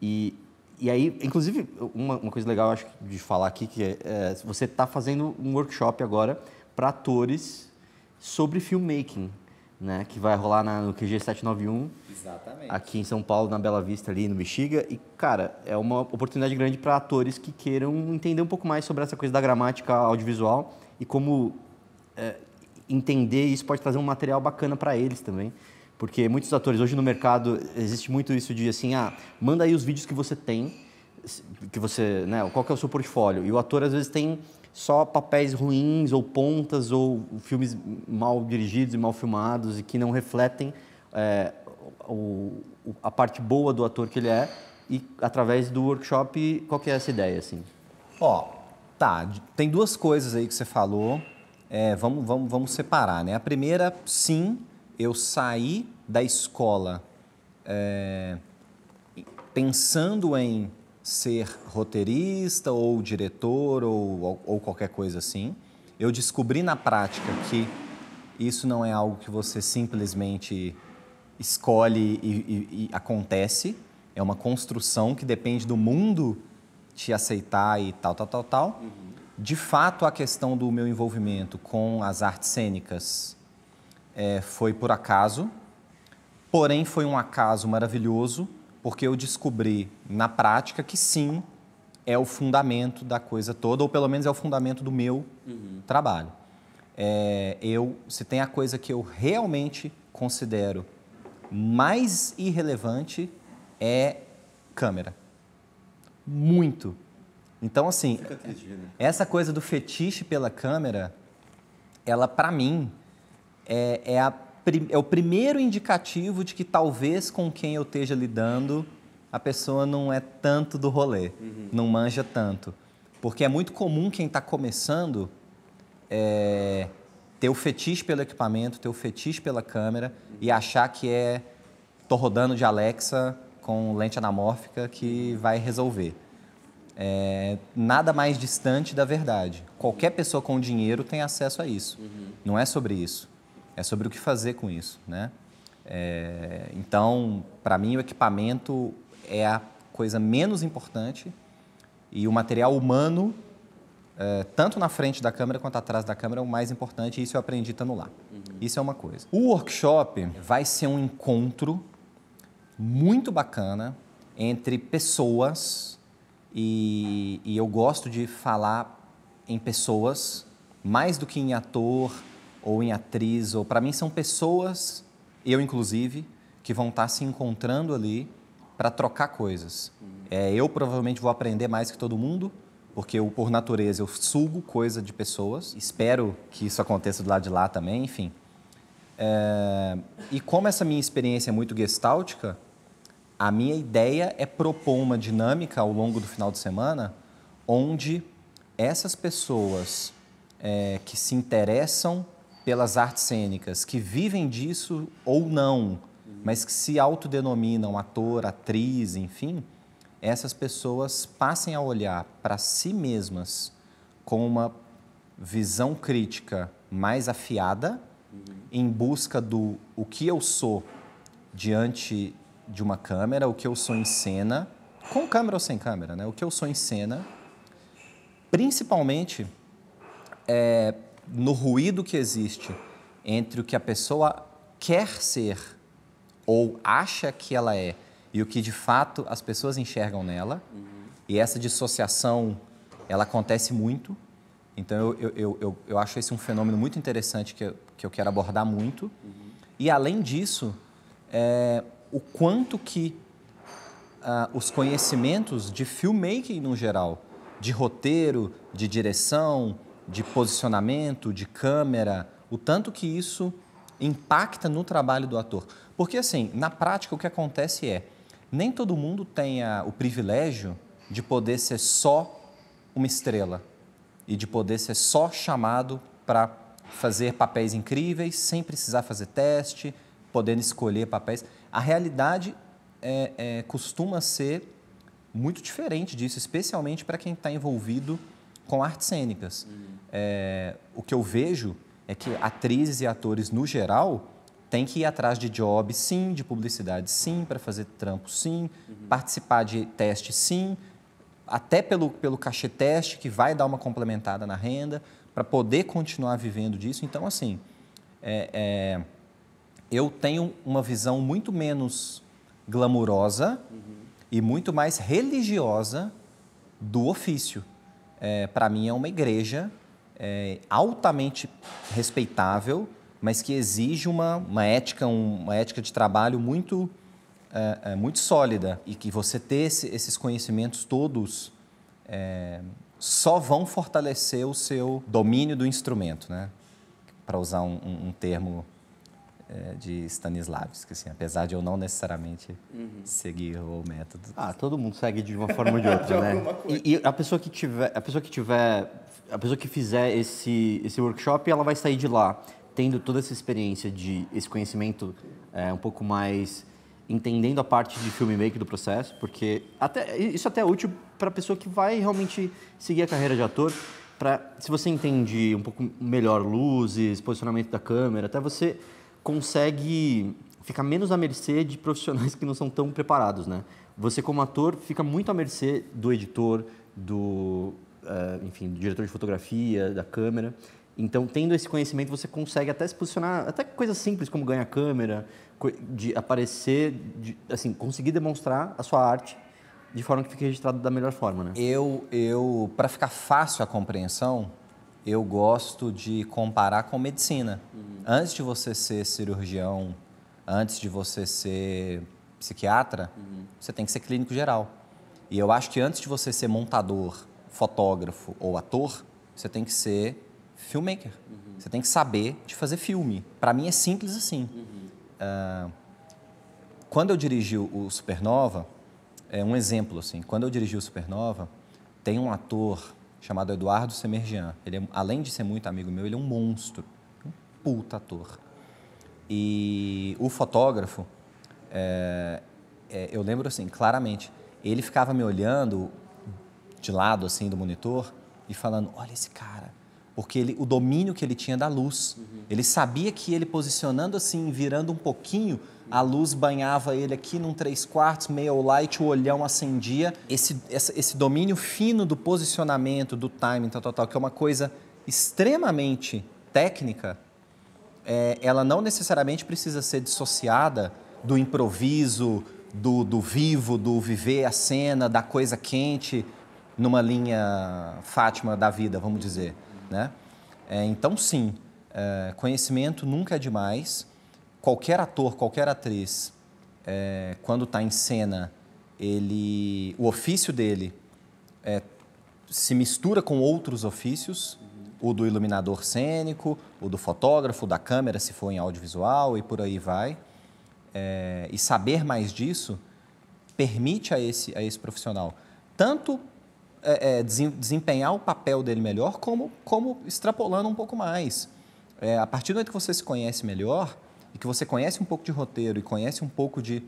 S2: E, e aí, inclusive, uma, uma coisa legal, acho, de falar aqui, que é, é você está fazendo um workshop agora para atores sobre filmmaking, né? Que vai rolar na, no QG 791. Exatamente. Aqui em São Paulo, na Bela Vista, ali no Bexiga. E, cara, é uma oportunidade grande para atores que queiram entender um pouco mais sobre essa coisa da gramática audiovisual e como é, entender isso pode trazer um material bacana para eles também. Porque muitos atores, hoje no mercado, existe muito isso de assim, ah, manda aí os vídeos que você tem, que você, né, qual que é o seu portfólio. E o ator, às vezes, tem só papéis ruins ou pontas ou filmes mal dirigidos e mal filmados e que não refletem é, o, a parte boa do ator que ele
S1: é e através do workshop qual que é essa ideia assim? Ó, tá. Tem duas coisas aí que você falou. É, vamos, vamos, vamos separar, né? A primeira, sim, eu saí da escola é, pensando em ser roteirista ou diretor ou, ou qualquer coisa assim. Eu descobri na prática que isso não é algo que você simplesmente escolhe e, e, e acontece. É uma construção que depende do mundo te aceitar e tal, tal, tal, tal. Uhum. De fato, a questão do meu envolvimento com as artes cênicas é, foi por acaso, porém foi um acaso maravilhoso porque eu descobri na prática que sim, é o fundamento da coisa toda, ou pelo menos é o fundamento do meu uhum. trabalho. É, eu, se tem a coisa que eu realmente considero mais irrelevante é câmera. Muito. Então, assim, triste, né? essa coisa do fetiche pela câmera, ela, para mim, é, é, a é o primeiro indicativo de que talvez com quem eu esteja lidando a pessoa não é tanto do rolê, uhum. não manja tanto. Porque é muito comum quem está começando é, ter o fetiche pelo equipamento, ter o fetiche pela câmera uhum. e achar que é tô rodando de Alexa com lente anamórfica que vai resolver. É, nada mais distante da verdade. Qualquer pessoa com dinheiro tem acesso a isso. Uhum. Não é sobre isso é sobre o que fazer com isso, né? É, então, para mim, o equipamento é a coisa menos importante e o material humano, é, tanto na frente da câmera quanto atrás da câmera, é o mais importante. E isso eu aprendi estando lá. Uhum. Isso é uma coisa. O workshop vai ser um encontro muito bacana entre pessoas e, e eu gosto de falar em pessoas mais do que em ator ou em atriz, ou para mim são pessoas, eu inclusive, que vão estar tá se encontrando ali para trocar coisas. É, eu provavelmente vou aprender mais que todo mundo, porque eu, por natureza eu sugo coisa de pessoas. Espero que isso aconteça do lado de lá também, enfim. É, e como essa minha experiência é muito gestáltica, a minha ideia é propor uma dinâmica ao longo do final de semana onde essas pessoas é, que se interessam pelas artes cênicas, que vivem disso ou não, mas que se autodenominam ator, atriz, enfim, essas pessoas passem a olhar para si mesmas com uma visão crítica mais afiada, uhum. em busca do o que eu sou diante de uma câmera, o que eu sou em cena, com câmera ou sem câmera, né? O que eu sou em cena, principalmente é, no ruído que existe entre o que a pessoa quer ser ou acha que ela é e o que de fato as pessoas enxergam nela. Uhum. E essa dissociação, ela acontece muito. Então, eu, eu, eu, eu, acho esse um fenômeno muito interessante que eu, que eu quero abordar muito. Uhum. E, além disso, é, o quanto que ah, os conhecimentos de filmmaking no geral, de roteiro, de direção, de posicionamento, de câmera, o tanto que isso impacta no trabalho do ator. Porque, assim, na prática, o que acontece é, nem todo mundo tem a, o privilégio de poder ser só uma estrela e de poder ser só chamado para fazer papéis incríveis, sem precisar fazer teste, podendo escolher papéis. A realidade é, é, costuma ser muito diferente disso, especialmente para quem está envolvido com artes cênicas é, o que eu vejo é que atrizes e atores, no geral, têm que ir atrás de job, sim, de publicidade, sim, para fazer trampo, sim, uhum. participar de teste, sim, até pelo, pelo cachê teste, que vai dar uma complementada na renda, para poder continuar vivendo disso. Então, assim, é, é, eu tenho uma visão muito menos glamurosa uhum. e muito mais religiosa do ofício. É, para mim, é uma igreja é, altamente respeitável, mas que exige uma, uma ética, um, uma ética de trabalho muito, é, é, muito sólida e que você ter esse, esses conhecimentos todos é, só vão fortalecer o seu domínio do instrumento, né? Para usar um, um, um termo é, de Stanislavski, assim, apesar de eu não necessariamente uhum. seguir o método. Ah, todo mundo segue de uma forma ou de outra, de né?
S2: E, e, a pessoa que tiver, a pessoa que tiver, a pessoa que fizer esse esse workshop, ela vai sair de lá tendo toda essa experiência de esse conhecimento é, um pouco mais entendendo a parte de filmmaking do processo, porque até isso até é útil para a pessoa que vai realmente seguir a carreira de ator, para se você entende um pouco melhor luzes, posicionamento da câmera, até você consegue ficar menos à mercê de profissionais que não são tão preparados, né? Você como ator fica muito à mercê do editor, do uh, enfim, do diretor de fotografia, da câmera. Então, tendo esse conhecimento, você consegue até se posicionar, até coisas simples como ganhar câmera, de aparecer, de, assim, conseguir demonstrar a sua arte
S1: de forma que fique registrado da melhor forma, né? Eu, eu para ficar fácil a compreensão, eu gosto de comparar com medicina. Uhum. Antes de você ser cirurgião, antes de você ser psiquiatra, uhum. você tem que ser clínico geral. E eu acho que antes de você ser montador, fotógrafo ou ator, você tem que ser filmmaker. Uhum. Você tem que saber de fazer filme. Para mim é simples assim. Uh, quando eu dirigi o Supernova, é um exemplo assim. Quando eu dirigi o Supernova, tem um ator chamado Eduardo Semergian. Ele, é, além de ser muito amigo meu, ele é um monstro, um puta ator. E o fotógrafo, é, é, eu lembro assim, claramente, ele ficava me olhando de lado, assim, do monitor, e falando, olha esse cara, porque ele, o domínio que ele tinha da luz. Uhum. Ele sabia que ele posicionando assim, virando um pouquinho, a luz banhava ele aqui num 3 quartos, meio light, o olhão acendia. Esse, esse domínio fino do posicionamento, do timing, tal, tal, tal, que é uma coisa extremamente técnica, é, ela não necessariamente precisa ser dissociada do improviso, do, do vivo, do viver a cena, da coisa quente, numa linha Fátima da vida, vamos dizer. Né? É, então, sim, é, conhecimento nunca é demais. Qualquer ator, qualquer atriz, é, quando está em cena, ele, o ofício dele é, se mistura com outros ofícios, uhum. o do iluminador cênico, o do fotógrafo, da câmera, se for em audiovisual e por aí vai. É, e saber mais disso permite a esse, a esse profissional tanto é, é, desempenhar o papel dele melhor, como, como extrapolando um pouco mais. É, a partir do momento que você se conhece melhor e que você conhece um pouco de roteiro e conhece um pouco de,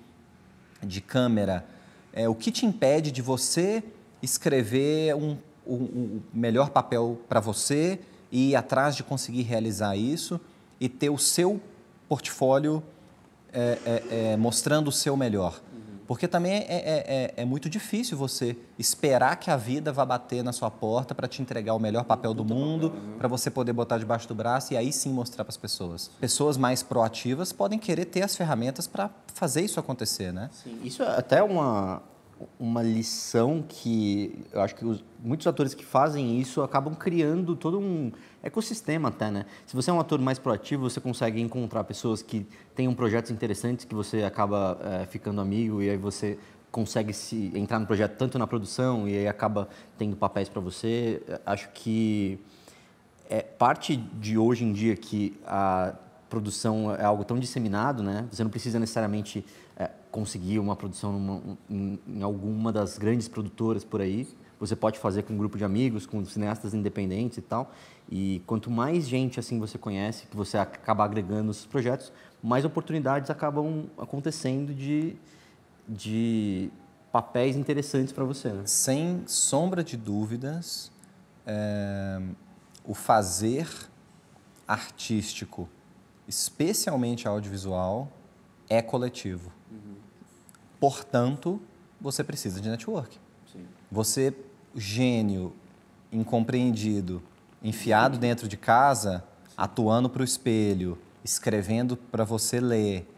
S1: de câmera, é, o que te impede de você escrever um, o um, um melhor papel para você e ir atrás de conseguir realizar isso e ter o seu portfólio é, é, mostrando o seu melhor? Porque também é, é, é, é, muito difícil você esperar que a vida vá bater na sua porta para te entregar o melhor papel do mundo, para você poder botar debaixo do braço e aí sim mostrar para as pessoas. Pessoas mais proativas podem querer ter as ferramentas para fazer isso acontecer, né? Sim. Isso
S2: é até uma, uma lição que eu acho que os, muitos atores que fazem isso acabam criando todo um ecossistema até, né? Se você é um ator mais proativo, você consegue encontrar pessoas que tenham projetos interessantes que você acaba é, ficando amigo e aí você consegue se entrar no projeto tanto na produção e aí acaba tendo papéis para você. Acho que é parte de hoje em dia que a produção é algo tão disseminado, né? Você não precisa necessariamente conseguir uma produção numa, em, em, alguma das grandes produtoras por aí. Você pode fazer com um grupo de amigos, com cineastas independentes e tal. E quanto mais gente assim você conhece, que você acaba agregando nos projetos, mais oportunidades acabam acontecendo de, de papéis
S1: interessantes para você. Né? Sem sombra de dúvidas, é, o fazer artístico, especialmente audiovisual, é coletivo. Portanto, você precisa de network. Sim. Você, gênio, incompreendido, enfiado Sim. dentro de casa, Sim. atuando para o espelho, escrevendo para você ler,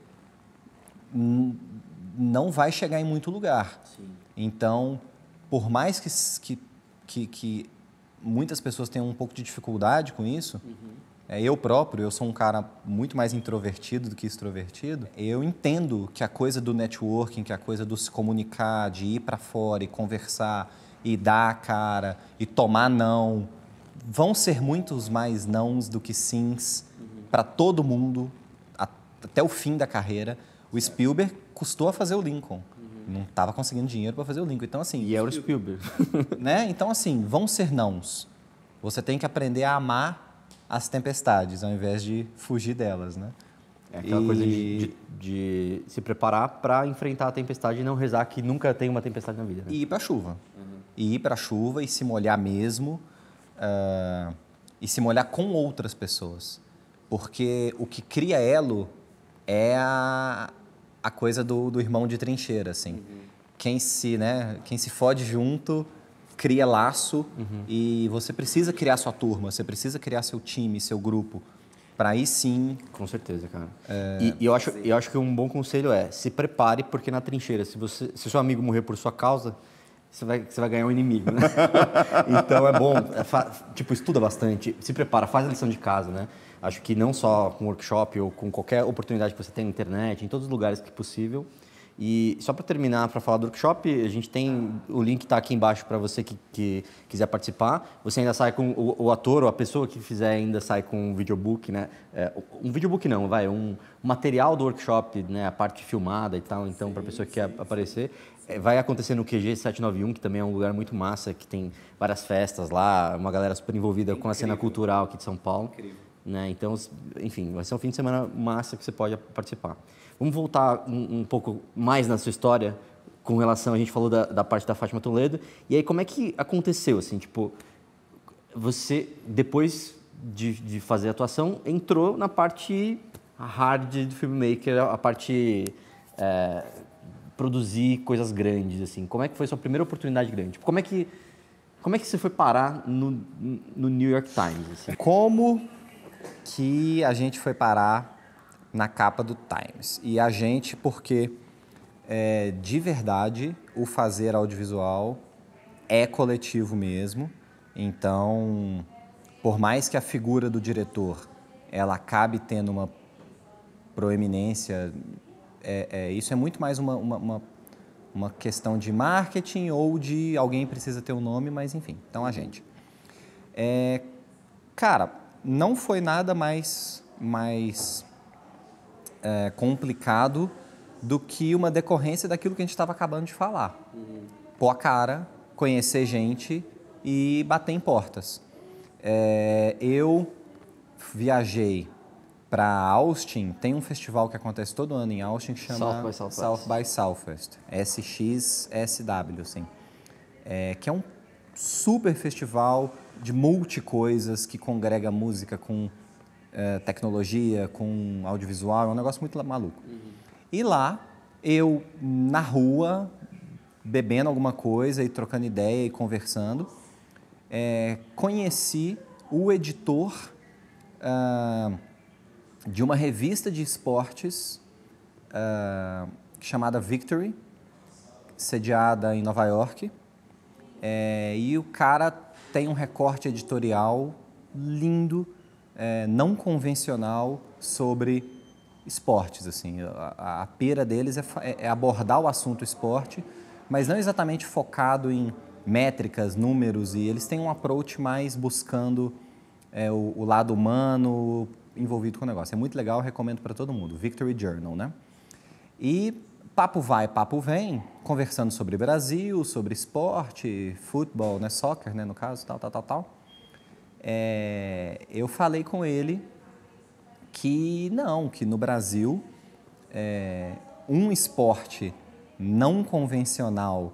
S1: não vai chegar em muito lugar. Então, por mais que, que, que, muitas pessoas tenham um pouco de dificuldade com isso, uhum é, eu próprio, eu sou um cara muito mais introvertido do que extrovertido. Eu entendo que a coisa do networking, que a coisa do se comunicar, de ir para fora e conversar e dar a cara e tomar não, vão ser muitos mais nãos do que sims uhum. para todo mundo até o fim da carreira. O Spielberg custou a fazer o Lincoln uhum. não estava conseguindo dinheiro para fazer o Lincoln. Então, assim. E era o Spielberg. né? Então, assim, vão ser nãos. Você tem que aprender a amar as tempestades, ao invés de fugir delas, né? É aquela e... coisa
S2: de, de, se preparar para enfrentar a tempestade e não rezar que nunca tem uma tempestade
S1: na vida. Né? E ir para a chuva. Uhum. E ir para a chuva e se molhar mesmo. Uh, e se molhar com outras pessoas. Porque o que cria elo é a, a coisa do, do irmão de trincheira, assim. Uhum. Quem se, né, quem se fode junto cria laço uhum. e você precisa criar sua turma, você precisa criar seu time, seu grupo. Para aí sim. Com certeza, cara. É,
S2: e, e eu, acho, eu acho que um bom conselho é se prepare, porque na trincheira, se, você, se seu amigo morrer por sua causa, você vai, você vai ganhar um inimigo, né? então é bom, é fa... tipo, estuda bastante, se prepara, faz a lição de casa, né? Acho que não só com workshop ou com qualquer oportunidade que você tem na internet, em todos os lugares que possível, e só para terminar, para falar do workshop, a gente tem o link está aqui embaixo para você que, que, quiser participar. Você ainda sai com o, o, ator ou a pessoa que fizer ainda sai com um videobook, né? É, um videobook não, vai, um, material do workshop, né? A parte filmada e tal. Então, para a pessoa que sim, quer aparecer, é, vai acontecer no QG 791, que também é um lugar muito massa, que tem várias festas lá, uma galera super envolvida com a cena cultural aqui de São Paulo. Incrível. Né? Então, enfim, vai ser um fim de semana massa que você pode participar. Vamos voltar um, um pouco mais na sua história com relação, a gente falou da, da, parte da Fátima Toledo, e aí como é que aconteceu, assim, tipo, você, depois de, de fazer a atuação, entrou na parte hard do filmmaker, a parte é, produzir coisas grandes, assim, como é que foi sua primeira oportunidade grande? Tipo, como é que, como é que você foi parar no, no New York
S1: Times, assim? Como que a gente foi parar na capa do Times. E a gente, porque é, de verdade o fazer audiovisual é coletivo mesmo. Então, por mais que a figura do diretor ela acabe tendo uma proeminência, é, é isso é muito mais uma, uma, uma, uma questão de marketing ou de alguém precisa ter um nome, mas enfim, então a gente. É, cara, não foi nada mais, mais é, complicado do que uma decorrência daquilo que a gente estava acabando de falar. Uhum. Pôr a cara, conhecer gente e bater em portas. É, eu viajei para Austin, tem um festival que acontece todo ano em Austin que chama South by Southwest, South by Southwest SXSW, assim, é, que é um super festival de multi coisas que congrega música com é, tecnologia, com audiovisual, é um negócio muito maluco. Uhum. E lá, eu na rua, bebendo alguma coisa e trocando ideia e conversando, é, conheci o editor ah, de uma revista de esportes ah, chamada Victory, sediada em Nova York. É, e o cara tem um recorte editorial lindo é, não convencional sobre esportes. Assim, a, a pera deles é, é, é, abordar o assunto esporte, mas não exatamente focado em métricas, números, e eles têm um approach mais buscando é, o, o, lado humano envolvido com o negócio. É muito legal, recomendo para todo mundo. Victory Journal, né? E papo vai, papo vem, conversando sobre Brasil, sobre esporte, futebol, né, soccer, né, no caso, tal, tal, tal, tal é, eu falei com ele que não, que no Brasil é, um esporte não convencional,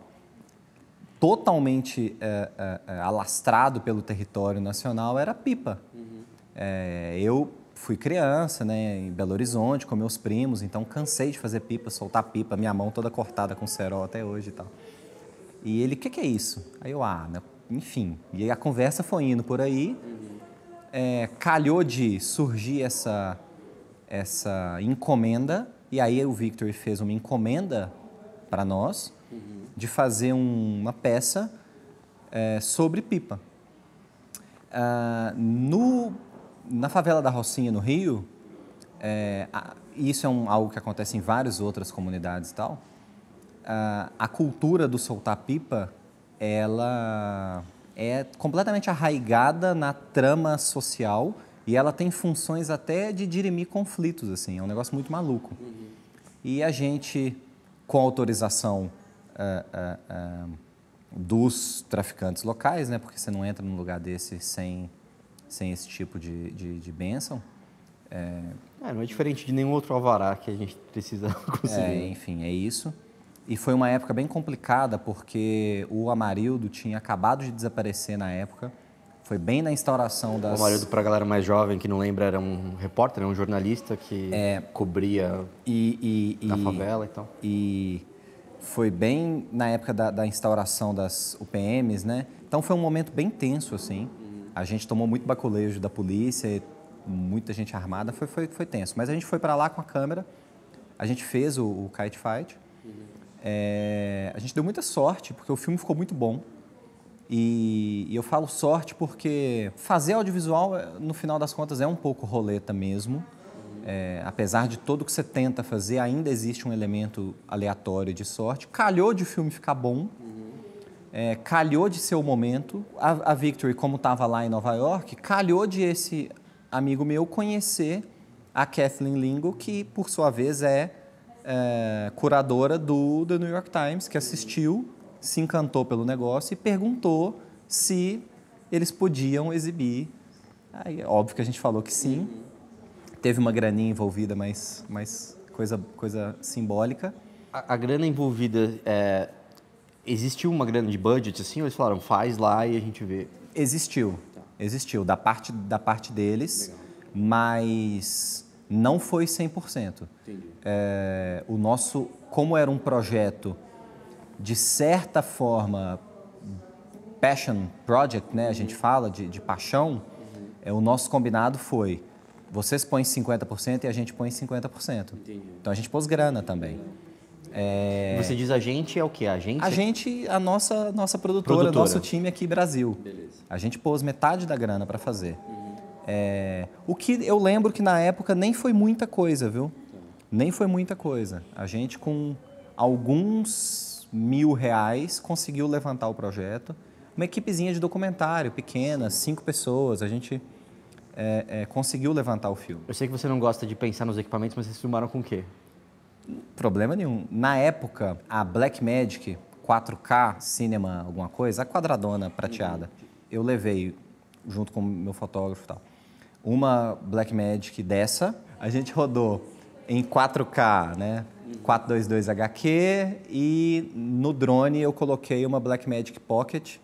S1: totalmente é, é, é alastrado pelo território nacional, era pipa. Uhum. É, eu fui criança, né, em Belo Horizonte, com meus primos, então cansei de fazer pipa, soltar pipa, minha mão toda cortada com cerol até hoje e tal. E ele, o que, que, é isso? Aí eu, ah, meu né, enfim. E a conversa foi indo por aí. É, calhou de surgir essa, essa encomenda, e aí o Victor fez uma encomenda para nós uhum. de fazer um, uma peça é, sobre pipa. Ah, no, na favela da Rocinha, no Rio, é, a, isso é um, algo que acontece em várias outras comunidades e tal, ah, a cultura do soltar pipa ela é completamente arraigada na trama social e ela tem funções até de dirimir conflitos, assim, é um negócio muito maluco. Uhum. E a gente, com autorização uh, uh, uh, dos traficantes locais, né, porque você não entra num lugar desse sem, sem esse tipo de, de, de bênção. É... É, não é diferente de nenhum outro alvará que a gente precisa conseguir. É, enfim, é isso. E foi uma época bem complicada, porque o Amarildo tinha acabado de desaparecer na época. Foi bem na instauração das. O Amarildo, para
S2: a galera mais jovem que não lembra, era um repórter, né, um jornalista que é... cobria
S1: e, e, na favela e tal. E foi bem na época da, da, instauração das UPMs, né? Então foi um momento bem tenso, assim. A gente tomou muito baculejo da polícia, muita gente armada, foi, foi, foi tenso. Mas a gente foi para lá com a câmera, a gente fez o, o kite fight. Uhum. É, a gente deu muita sorte, porque o filme ficou muito bom. E, e, eu falo sorte porque fazer audiovisual, é, no final das contas, é um pouco roleta mesmo. É, apesar de tudo que você tenta fazer, ainda existe um elemento aleatório de sorte. Calhou de o filme ficar bom, é, calhou de ser o momento. A, a Victory, como estava lá em Nova York, calhou de esse amigo meu conhecer a Kathleen Lingo, que, por sua vez, é é, curadora do The New York Times, que assistiu, se encantou pelo negócio e perguntou se eles podiam exibir. Aí, óbvio que a gente falou que sim. Teve uma graninha envolvida, mas, mas coisa, coisa simbólica. A, a grana envolvida, é, existiu uma grana de budget, assim? Ou eles falaram, faz lá e a gente vê? Existiu, existiu, da parte, da parte deles, Legal. mas não foi 100%. Entendi. É, o nosso, como era um projeto de certa forma passion project, né? A gente uhum. fala de, de paixão. Uhum. É, o nosso combinado foi vocês põem 50% e a gente põe 50%. Entendi. Então a gente pôs grana também. É... Você diz a gente é o que? A gente? A gente, a nossa, nossa produtora, produtora. nosso time aqui Brasil. Beleza. A gente pôs metade da grana para fazer. Uhum. É, o que eu lembro que na época nem foi muita coisa, viu? Nem foi muita coisa. A gente com alguns mil reais conseguiu levantar o projeto. Uma equipezinha de documentário pequena, cinco pessoas, a gente é, é, conseguiu levantar o filme. Eu sei que você não gosta de pensar nos equipamentos, mas vocês filmaram com o quê? Problema nenhum. Na época, a Blackmagic 4K Cinema alguma coisa, a quadradona prateada, eu levei junto com o meu fotógrafo e tal uma Blackmagic dessa. A gente rodou em 4K, né? 422 HQ e no drone eu coloquei uma Blackmagic Pocket.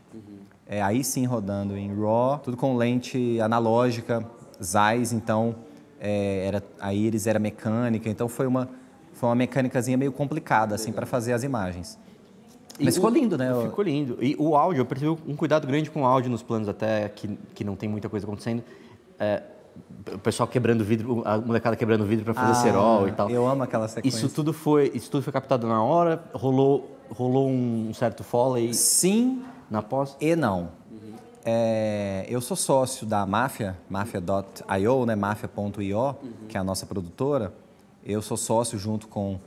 S1: É, aí sim rodando em RAW, tudo com lente analógica, Zeiss, então é, era, a íris era mecânica, então foi uma, foi uma mecânicazinha meio complicada assim para fazer as imagens. E Mas ficou o, lindo, né? Ficou
S2: lindo. E o áudio, eu percebi um cuidado grande com o áudio nos planos até que, que não tem muita coisa acontecendo é, o pessoal quebrando vidro, a molecada quebrando vidro para fazer ah, cerol e tal.
S1: Eu amo aquela sequência. Isso
S2: tudo foi, isso tudo foi captado na hora, rolou, rolou um certo
S1: foley. Sim. Na pós? E não. É, eu sou sócio da Máfia, mafia.io, né? Mafia.io, uhum. que é a nossa produtora. Eu sou sócio junto com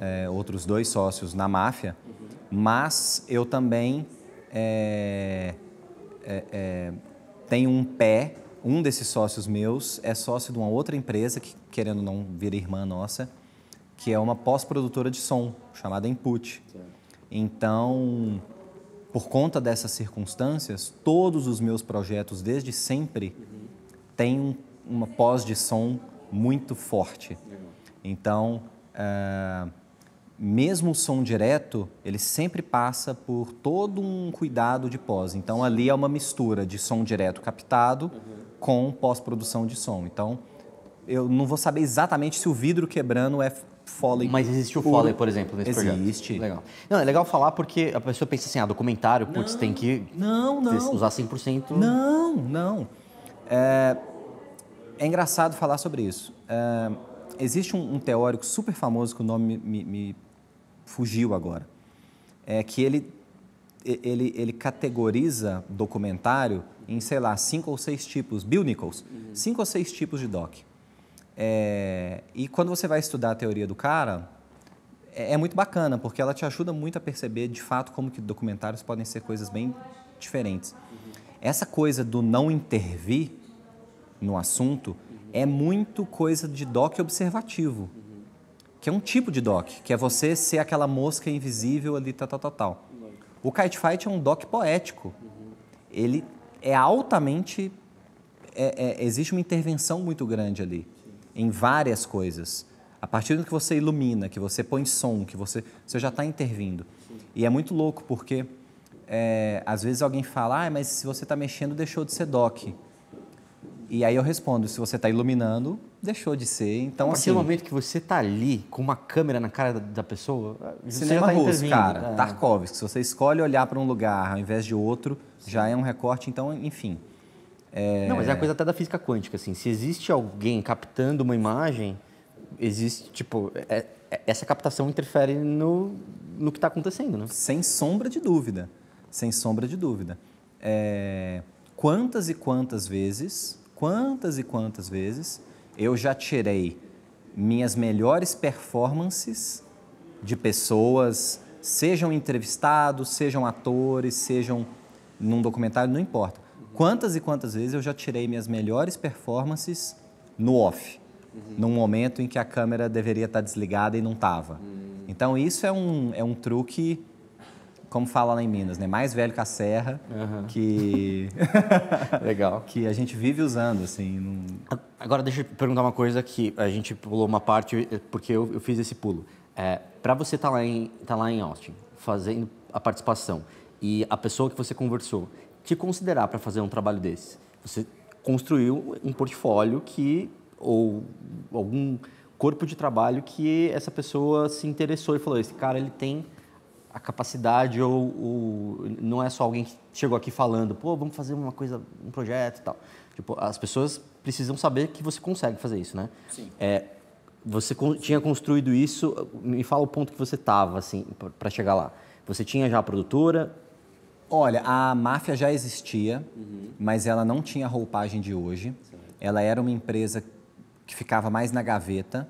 S1: é, outros dois sócios na Máfia, uhum. mas eu também é, é, é tenho um pé um desses sócios meus é sócio de uma outra empresa, que querendo não vir irmã nossa, que é uma pós-produtora de som, chamada Input. Então, por conta dessas circunstâncias, todos os meus projetos desde sempre têm uma pós de som muito forte. Então, uh, mesmo o som direto, ele sempre passa por todo um cuidado de pós. Então, ali é uma mistura de som direto captado uhum com pós-produção de som. Então, eu não vou saber exatamente se o vidro quebrando é Foley. Mas existe o Foley, por exemplo, nesse existe. projeto?
S2: Existe. Legal.
S1: Não, é legal falar porque a pessoa pensa assim, ah, documentário, putz, não, tem que não, não. usar 100%. Não, não. É, é engraçado falar sobre isso. É, existe um, um, teórico super famoso que o nome me, me, me fugiu agora, é que ele ele, ele categoriza documentário em, sei lá, cinco ou seis tipos, Bill Nichols, uhum. cinco ou seis tipos de doc. É, e quando você vai estudar a teoria do cara, é, é, muito bacana, porque ela te ajuda muito a perceber, de fato, como que documentários podem ser coisas bem diferentes. Uhum. Essa coisa do não intervir no assunto uhum. é muito coisa de doc observativo, uhum. que é um tipo de doc, que é você ser aquela mosca invisível ali, tal, tal, tal, tal. O Kite Fight é um doc poético. Ele é altamente. É, é, existe uma intervenção muito grande ali, em várias coisas. A partir do que você ilumina, que você põe som, que você, você já está intervindo. E é muito louco, porque é, às vezes alguém fala, ah, mas se você está mexendo, deixou de ser doc. E aí eu respondo, se você está iluminando, deixou de ser. Então, a partir assim, do momento que você está ali com uma câmera na cara da, da pessoa, eh, você cinema já tá russo, cara. É. Tarkovsky, se você escolhe olhar para um lugar ao invés de outro, Sim. já é um recorte. Então, enfim. É... Não, mas é a coisa
S2: até da física quântica, assim. Se existe alguém captando uma imagem, existe, tipo,
S1: é, é essa captação interfere no, no que está acontecendo, né? Sem sombra de dúvida. Sem sombra de dúvida. É... Quantas e quantas vezes quantas e quantas vezes eu já tirei minhas melhores performances de pessoas, sejam entrevistados, sejam atores, sejam num documentário, não importa. Quantas e quantas vezes eu já tirei minhas melhores performances no off, uhum. num momento em que a câmera deveria estar desligada e não estava. Uhum. Então, isso é um, é um truque como fala lá em Minas, né? Mais velho que a serra, uhum. que... Legal. que a gente vive usando, assim. Não...
S2: Agora, deixa eu perguntar uma coisa que a gente pulou uma parte, porque eu, eu fiz esse pulo. É, Para você estar tá lá, em, tá lá em Austin, fazendo a participação, e a pessoa que você conversou te considerar para fazer um trabalho desse, você construiu um portfólio que ou algum corpo de trabalho que essa pessoa se interessou e falou: esse cara ele tem a capacidade ou, ou, não é só alguém que chegou aqui falando, pô, vamos fazer uma coisa, um projeto e tal. Tipo, as pessoas precisam saber que você consegue fazer isso, né? Sim. É, você tinha construído
S1: isso, me fala o ponto que você estava, assim, para chegar lá. Você tinha já a produtora? Olha, a máfia já existia, uhum. mas ela não tinha roupagem de hoje. Sim. Ela era uma empresa que ficava mais na gaveta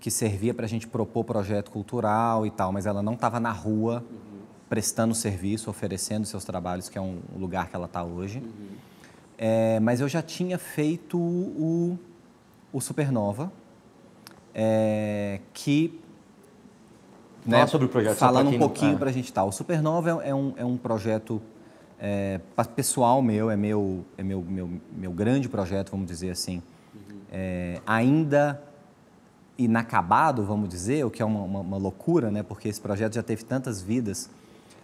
S1: que servia para a gente propor projeto cultural e tal, mas ela não estava na rua uhum. prestando serviço, oferecendo seus trabalhos, que é um lugar que ela está hoje. Uhum. É, mas eu já tinha feito o, o Supernova, é, que... Né, Fala sobre o projeto. Falando um pouquinho ah. É. para a gente tal. Tá, o Supernova é, é, um, é um projeto é, pessoal meu, é meu, é meu, meu, meu grande projeto, vamos dizer assim. Uhum. É, ainda inacabado, vamos dizer, o que é uma, uma, uma loucura, né? porque esse projeto já teve tantas vidas.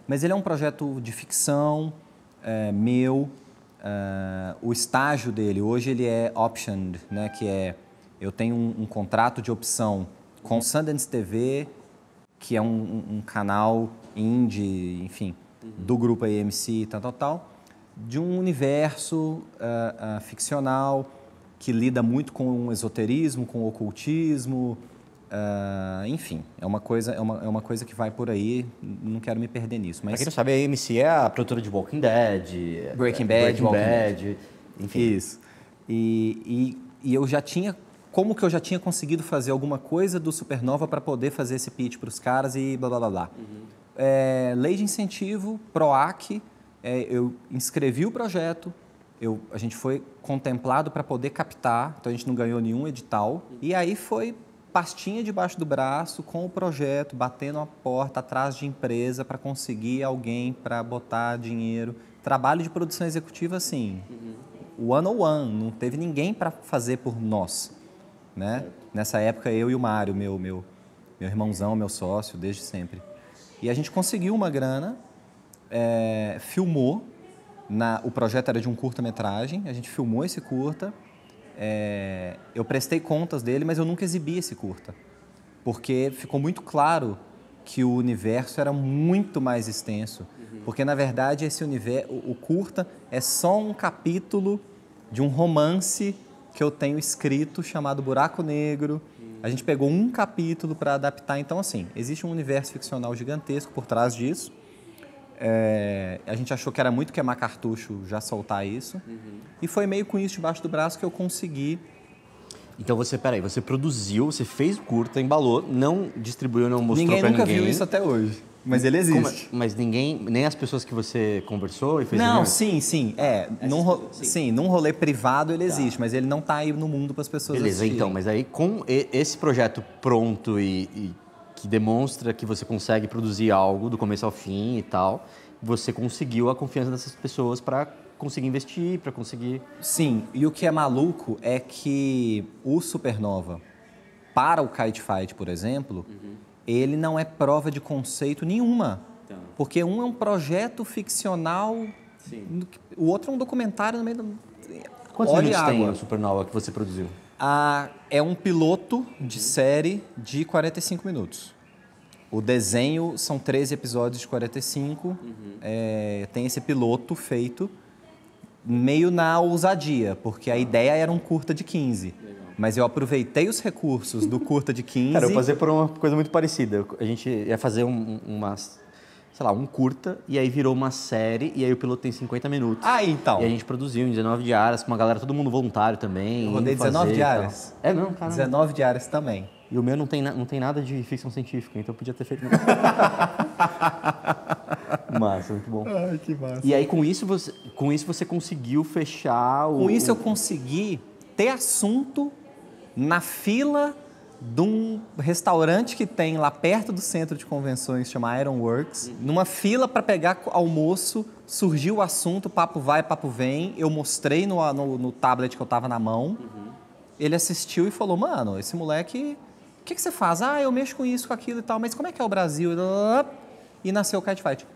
S1: Mas ele é um projeto de ficção, é, meu. É, o estágio dele, hoje ele é optioned, né? que é, eu tenho um, um contrato de opção com Sundance TV, que é um, um canal indie, enfim, uhum. do grupo AMC e tal, tal, tal, de um universo uh, uh, ficcional que lida muito com o esoterismo, com o ocultismo, uh, enfim, é uma, coisa, é, uma, é uma coisa que vai por aí, não quero me perder nisso. Mas... Pra quem não sabe, a AMC é a produtora de Walking Dead, é, Breaking Bad, Breaking Walking Bad, enfim. Isso. E, e, e eu já tinha como que eu já tinha conseguido fazer alguma coisa do Supernova para poder fazer esse pitch para os caras e blá blá blá blá. Uhum. É, lei de incentivo, PROAC, é, eu inscrevi o projeto, eu, a gente foi contemplado para poder captar, então a gente não ganhou nenhum edital. E aí foi pastinha debaixo do braço com o projeto, batendo a porta atrás de empresa para conseguir alguém para botar dinheiro. Trabalho de produção executiva, assim, uhum. one on one, não teve ninguém para fazer por nós, né? Nessa época eu e o Mário, meu meu meu irmãozão, meu sócio desde sempre. E a gente conseguiu uma grana, é, filmou na, o projeto era de um curta-metragem, a gente filmou esse curta, é, eu prestei contas dele, mas eu nunca exibi esse curta, porque ficou muito claro que o universo era muito mais extenso, uhum. porque na verdade esse universo, o, o curta é só um capítulo de um romance que eu tenho escrito chamado Buraco Negro. Uhum. A gente pegou um capítulo para adaptar, então assim existe um universo ficcional gigantesco por trás disso é, a gente achou que era muito queimar cartucho já soltar isso. Uhum. E foi meio com isso debaixo do braço que eu consegui. Então você, peraí, você produziu, você fez curta, embalou,
S2: não distribuiu, não mostrou ninguém pra ninguém. Ninguém nunca viu isso até hoje. Mas ele existe. Como, é- mas ninguém, nem as pessoas
S1: que você conversou e fez Não, sim, sim. É, ah, num ro, sim. sim. num rolê privado ele tá. existe, mas ele não está aí no mundo para as pessoas Beleza, assistirem. então, mas
S2: aí com esse projeto pronto e, e que demonstra que você consegue produzir algo do começo ao fim e tal, você
S1: conseguiu a confiança dessas pessoas para conseguir investir, para conseguir. Sim, e o que é maluco é que o Supernova, para o Kite Fight, por exemplo, uhum. ele não é prova de conceito nenhuma. Então. Porque um é um projeto ficcional, Sim. o outro é um documentário no meio do.
S2: Quantos Olha minutos água. tem o Supernova que você produziu?
S1: a, é um piloto de uhum. série de 45 minutos. O desenho são 13 episódios de 45. Uhum. É, tem esse piloto feito meio na ousadia, porque a ideia era um curta de 15. Legal. Mas eu aproveitei os recursos do curta de 15. Cara, eu vou fazer por uma
S2: coisa muito parecida. A gente ia fazer um, umas sei lá, um curta, e aí virou uma série, e aí o piloto tem 50 minutos. Ah, então. E a gente produziu em 19 diárias, com uma galera, todo mundo voluntário também. Eu rodei 19 diárias. É mesmo, cara?
S1: 19 diárias também. E o meu não tem, não tem nada
S2: de ficção científica, então eu podia ter feito. massa, muito bom. Ai, que massa. E aí com
S1: isso você, com isso você conseguiu fechar o. Com isso eu consegui ter assunto na fila de um restaurante que tem lá perto do centro de convenções, chama Ironworks. Uhum. Numa fila para pegar almoço, surgiu o assunto, papo vai, papo vem. Eu mostrei no, no, no tablet que eu tava na mão. Uhum. Ele assistiu e falou: Mano, esse moleque, o que, que você faz? Ah, eu mexo com isso, com aquilo e tal, mas como é que é o Brasil? E nasceu o Catfight.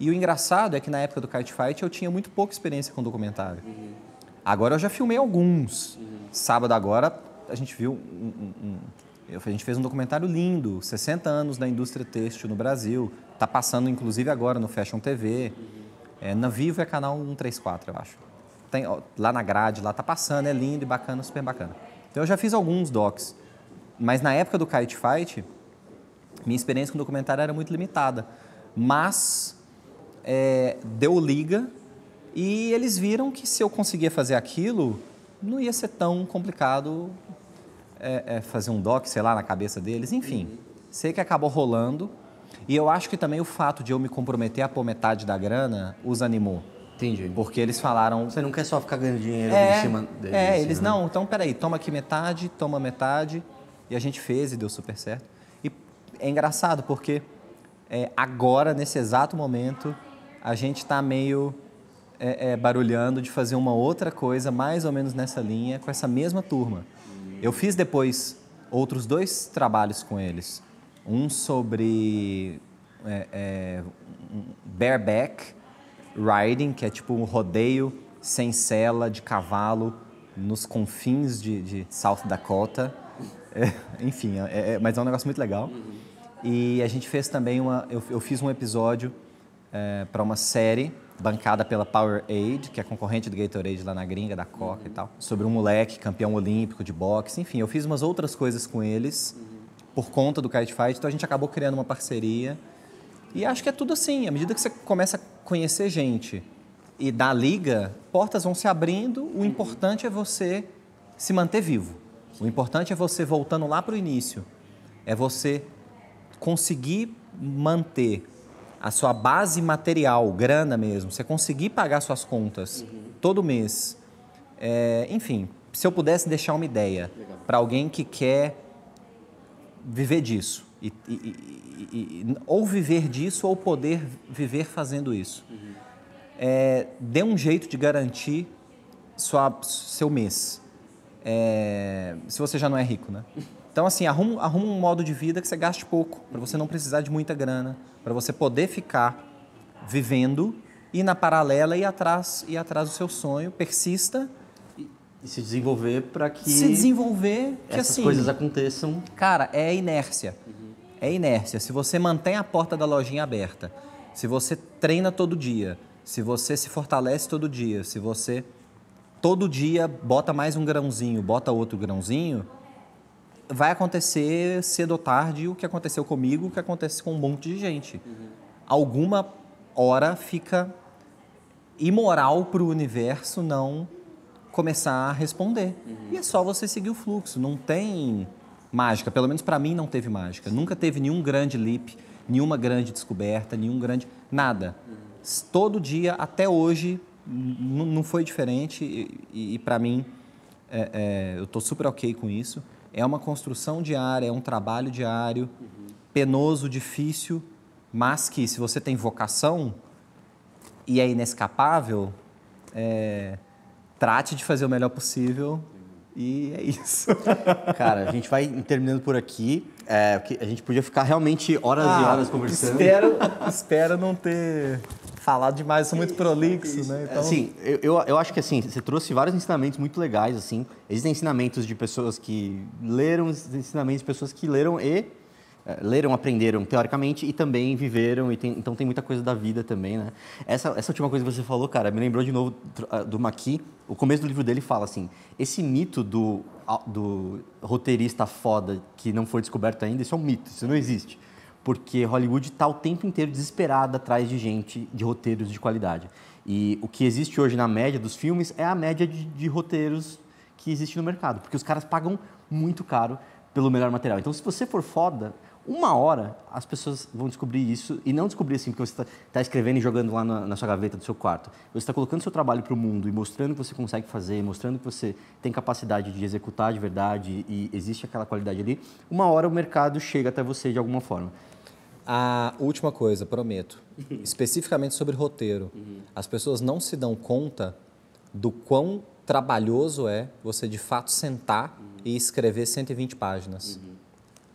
S1: E o engraçado é que na época do Catfight eu tinha muito pouca experiência com documentário. Uhum. Agora eu já filmei alguns. Uhum. Sábado agora a gente viu um, um, a gente fez um documentário lindo, 60 anos da indústria têxtil no Brasil, está passando inclusive agora no Fashion TV, é, na Vivo é canal 134, eu acho. Tem, ó, lá na grade, lá tá passando, é lindo e bacana, super bacana. Então eu já fiz alguns docs, mas na época do Kite Fight, minha experiência com o documentário era muito limitada, mas é, deu liga e eles viram que se eu conseguia fazer aquilo, não ia ser tão complicado é, é, fazer um doc, sei lá, na cabeça deles, enfim. Sei que acabou rolando. E eu acho que também o fato de eu me comprometer a pôr metade da grana os animou. Entendi. Porque eles falaram. Você não quer só ficar ganhando dinheiro é, em cima deles. É, assim, eles né? não. Então, peraí, toma aqui metade, toma metade. E a gente fez e deu super certo. E é engraçado porque é, agora, nesse exato momento, a gente está meio é, é, barulhando de fazer uma outra coisa, mais ou menos nessa linha, com essa mesma turma. Eu fiz depois outros dois trabalhos com eles. Um sobre é, é, bareback riding, que é tipo um rodeio sem sela de cavalo nos confins de, de South Dakota. É, enfim, é, é, mas é um negócio muito legal. Uhum. E a gente fez também uma. Eu, eu fiz um episódio é, para uma série bancada pela PowerAid, que é concorrente do Gatorade lá na gringa, da Coca uhum. e tal, sobre um moleque campeão olímpico de boxe. Enfim, eu fiz umas outras coisas com eles uhum. por conta do Kite Fight, então a gente acabou criando uma parceria. E acho que é tudo assim, à medida que você começa a conhecer gente e da liga, portas vão se abrindo, o importante é você se manter vivo. O importante é você voltando lá para o início, é você conseguir manter a sua base material, grana mesmo, você conseguir pagar suas contas uhum. todo mês. É, enfim, se eu pudesse deixar uma ideia para alguém que quer viver disso, e, e, e, ou viver disso ou poder viver fazendo isso, uhum. é, dê um jeito de garantir sua, seu mês. É, se você já não é rico, né? Então, assim, arruma, arruma um modo de vida que você gaste pouco, para você não precisar de muita grana para você poder ficar vivendo e na paralela e atrás e atrás do seu sonho, persista e, se desenvolver para que se desenvolver que essas assim, coisas aconteçam. Cara, é inércia. Uhum. É inércia. Se você mantém a porta da lojinha aberta, se você treina todo dia, se você se fortalece todo dia, se você todo dia bota mais um grãozinho, bota outro grãozinho, vai acontecer cedo ou tarde o que aconteceu comigo, o que acontece com um monte de gente. Uhum. Alguma hora fica imoral para o universo não começar a responder. Uhum. E é só você seguir o fluxo. Não tem mágica. Pelo menos para mim não teve mágica. Nunca teve nenhum grande leap, nenhuma grande descoberta, nenhum grande nada. Uhum. Todo dia até hoje não foi diferente e, e, e para mim é, é, eu estou super ok com isso é uma construção diária, é um trabalho diário, uhum. penoso, difícil, mas que se você tem vocação e é inescapável, é, trate de fazer o melhor possível e é isso. Cara, a gente vai terminando por aqui. É, a
S2: gente podia ficar realmente horas ah, e horas conversando. Espero,
S1: espero não ter falar demais, sou muito prolixo, né? É, então... Assim,
S2: eu, eu acho que assim, você trouxe vários ensinamentos muito legais, assim. Existem ensinamentos de pessoas que leram, ensinamentos de pessoas que leram e eh, leram, aprenderam teoricamente e também viveram, e tem, então tem muita coisa da vida também, né? Essa, essa última coisa que você falou, cara, me lembrou de novo ah, do Maqui. O começo do livro dele fala assim: esse mito do, do roteirista foda que não foi descoberto ainda, isso é um mito, isso não existe porque Hollywood está o tempo inteiro desesperada atrás de gente, de roteiros de qualidade. E o que existe hoje na média dos filmes é a média de, de roteiros que existe no mercado, porque os caras pagam muito caro pelo melhor material. Então, se você for foda, uma hora as pessoas vão descobrir isso e não descobrir assim porque você está tá escrevendo e jogando lá na, na, sua gaveta do seu quarto. Você está colocando seu trabalho para o mundo e mostrando que você consegue fazer, mostrando que você tem
S1: capacidade de executar de verdade e existe aquela qualidade ali. Uma hora o mercado chega até você de alguma forma. A última coisa, prometo. Especificamente sobre roteiro. Uhum. As pessoas não se dão conta do quão trabalhoso é você de fato sentar uhum. e escrever 120 páginas. Uhum.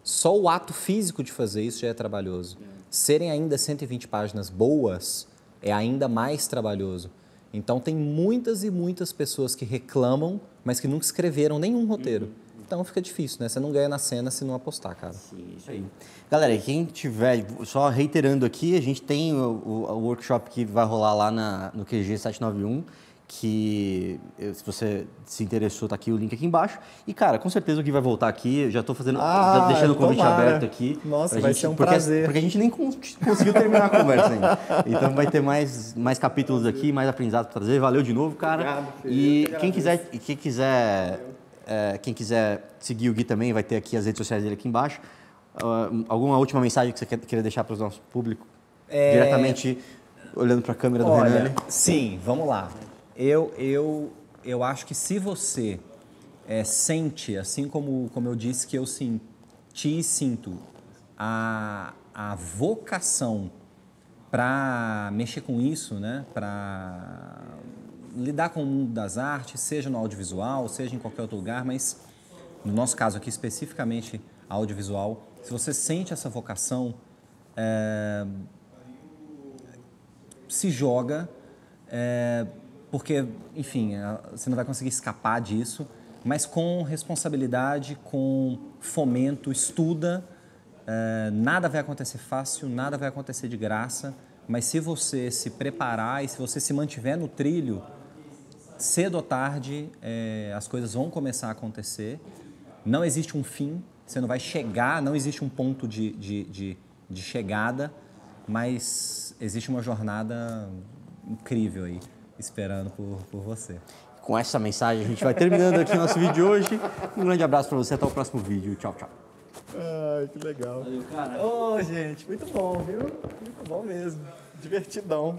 S1: Só o ato físico de fazer isso já é trabalhoso. É. Serem ainda 120 páginas boas é ainda mais trabalhoso. Então tem muitas e muitas pessoas que reclamam, mas que nunca escreveram nenhum roteiro. Uhum. Então fica difícil, né? Você não ganha na cena se não apostar, cara. Sim, isso aí.
S2: Galera, quem tiver, só reiterando aqui, a gente tem o, o, o workshop que vai rolar lá na, no QG 791 que eh, se você se interessou, tá aqui o link aqui embaixo. E, cara, com certeza o Gui vai voltar aqui. Eu já tô fazendo, ah, já deixando o convite aberto aqui. Nossa, vai gente, ser um porque, prazer. Porque a gente nem conseguiu terminar a conversa ainda. Então vai ter mais, mais capítulos aqui, mais aprendizado para trazer. Valeu de novo, cara. Obrigado, E quem quiser, quem quiser é, quem quiser seguir o Gui também, vai ter aqui as redes sociais dele aqui embaixo. Uh, alguma última mensagem que você queira deixar para o nosso público? É... Diretamente olhando para a câmera do Olha, Renan. Sim,
S1: vamos lá. Eu, eu, eu acho que se você é, sente, assim como, como eu disse que eu senti e sinto, a, a vocação para mexer com isso, né? para lidar com o mundo das artes, seja no audiovisual, seja em qualquer outro lugar, mas no nosso caso aqui especificamente audiovisual, se você sente essa vocação, é, se joga, é, porque, enfim, você não vai conseguir escapar disso, mas com responsabilidade, com fomento, estuda. É, nada vai acontecer fácil, nada vai acontecer de graça, mas se você se preparar e se você se mantiver no trilho, cedo ou tarde é, as coisas vão começar a acontecer. Não existe um fim, você não vai chegar, não existe um ponto de, de, de, de chegada, mas existe uma jornada incrível aí esperando por, por você. Com essa mensagem a gente vai terminando aqui
S2: nosso vídeo de hoje. Um grande abraço para você, até o próximo vídeo. Tchau, tchau. Ai, que legal. Valeu,
S1: cara. Ô, oh, gente, muito bom, viu? Muito bom mesmo. Divertidão.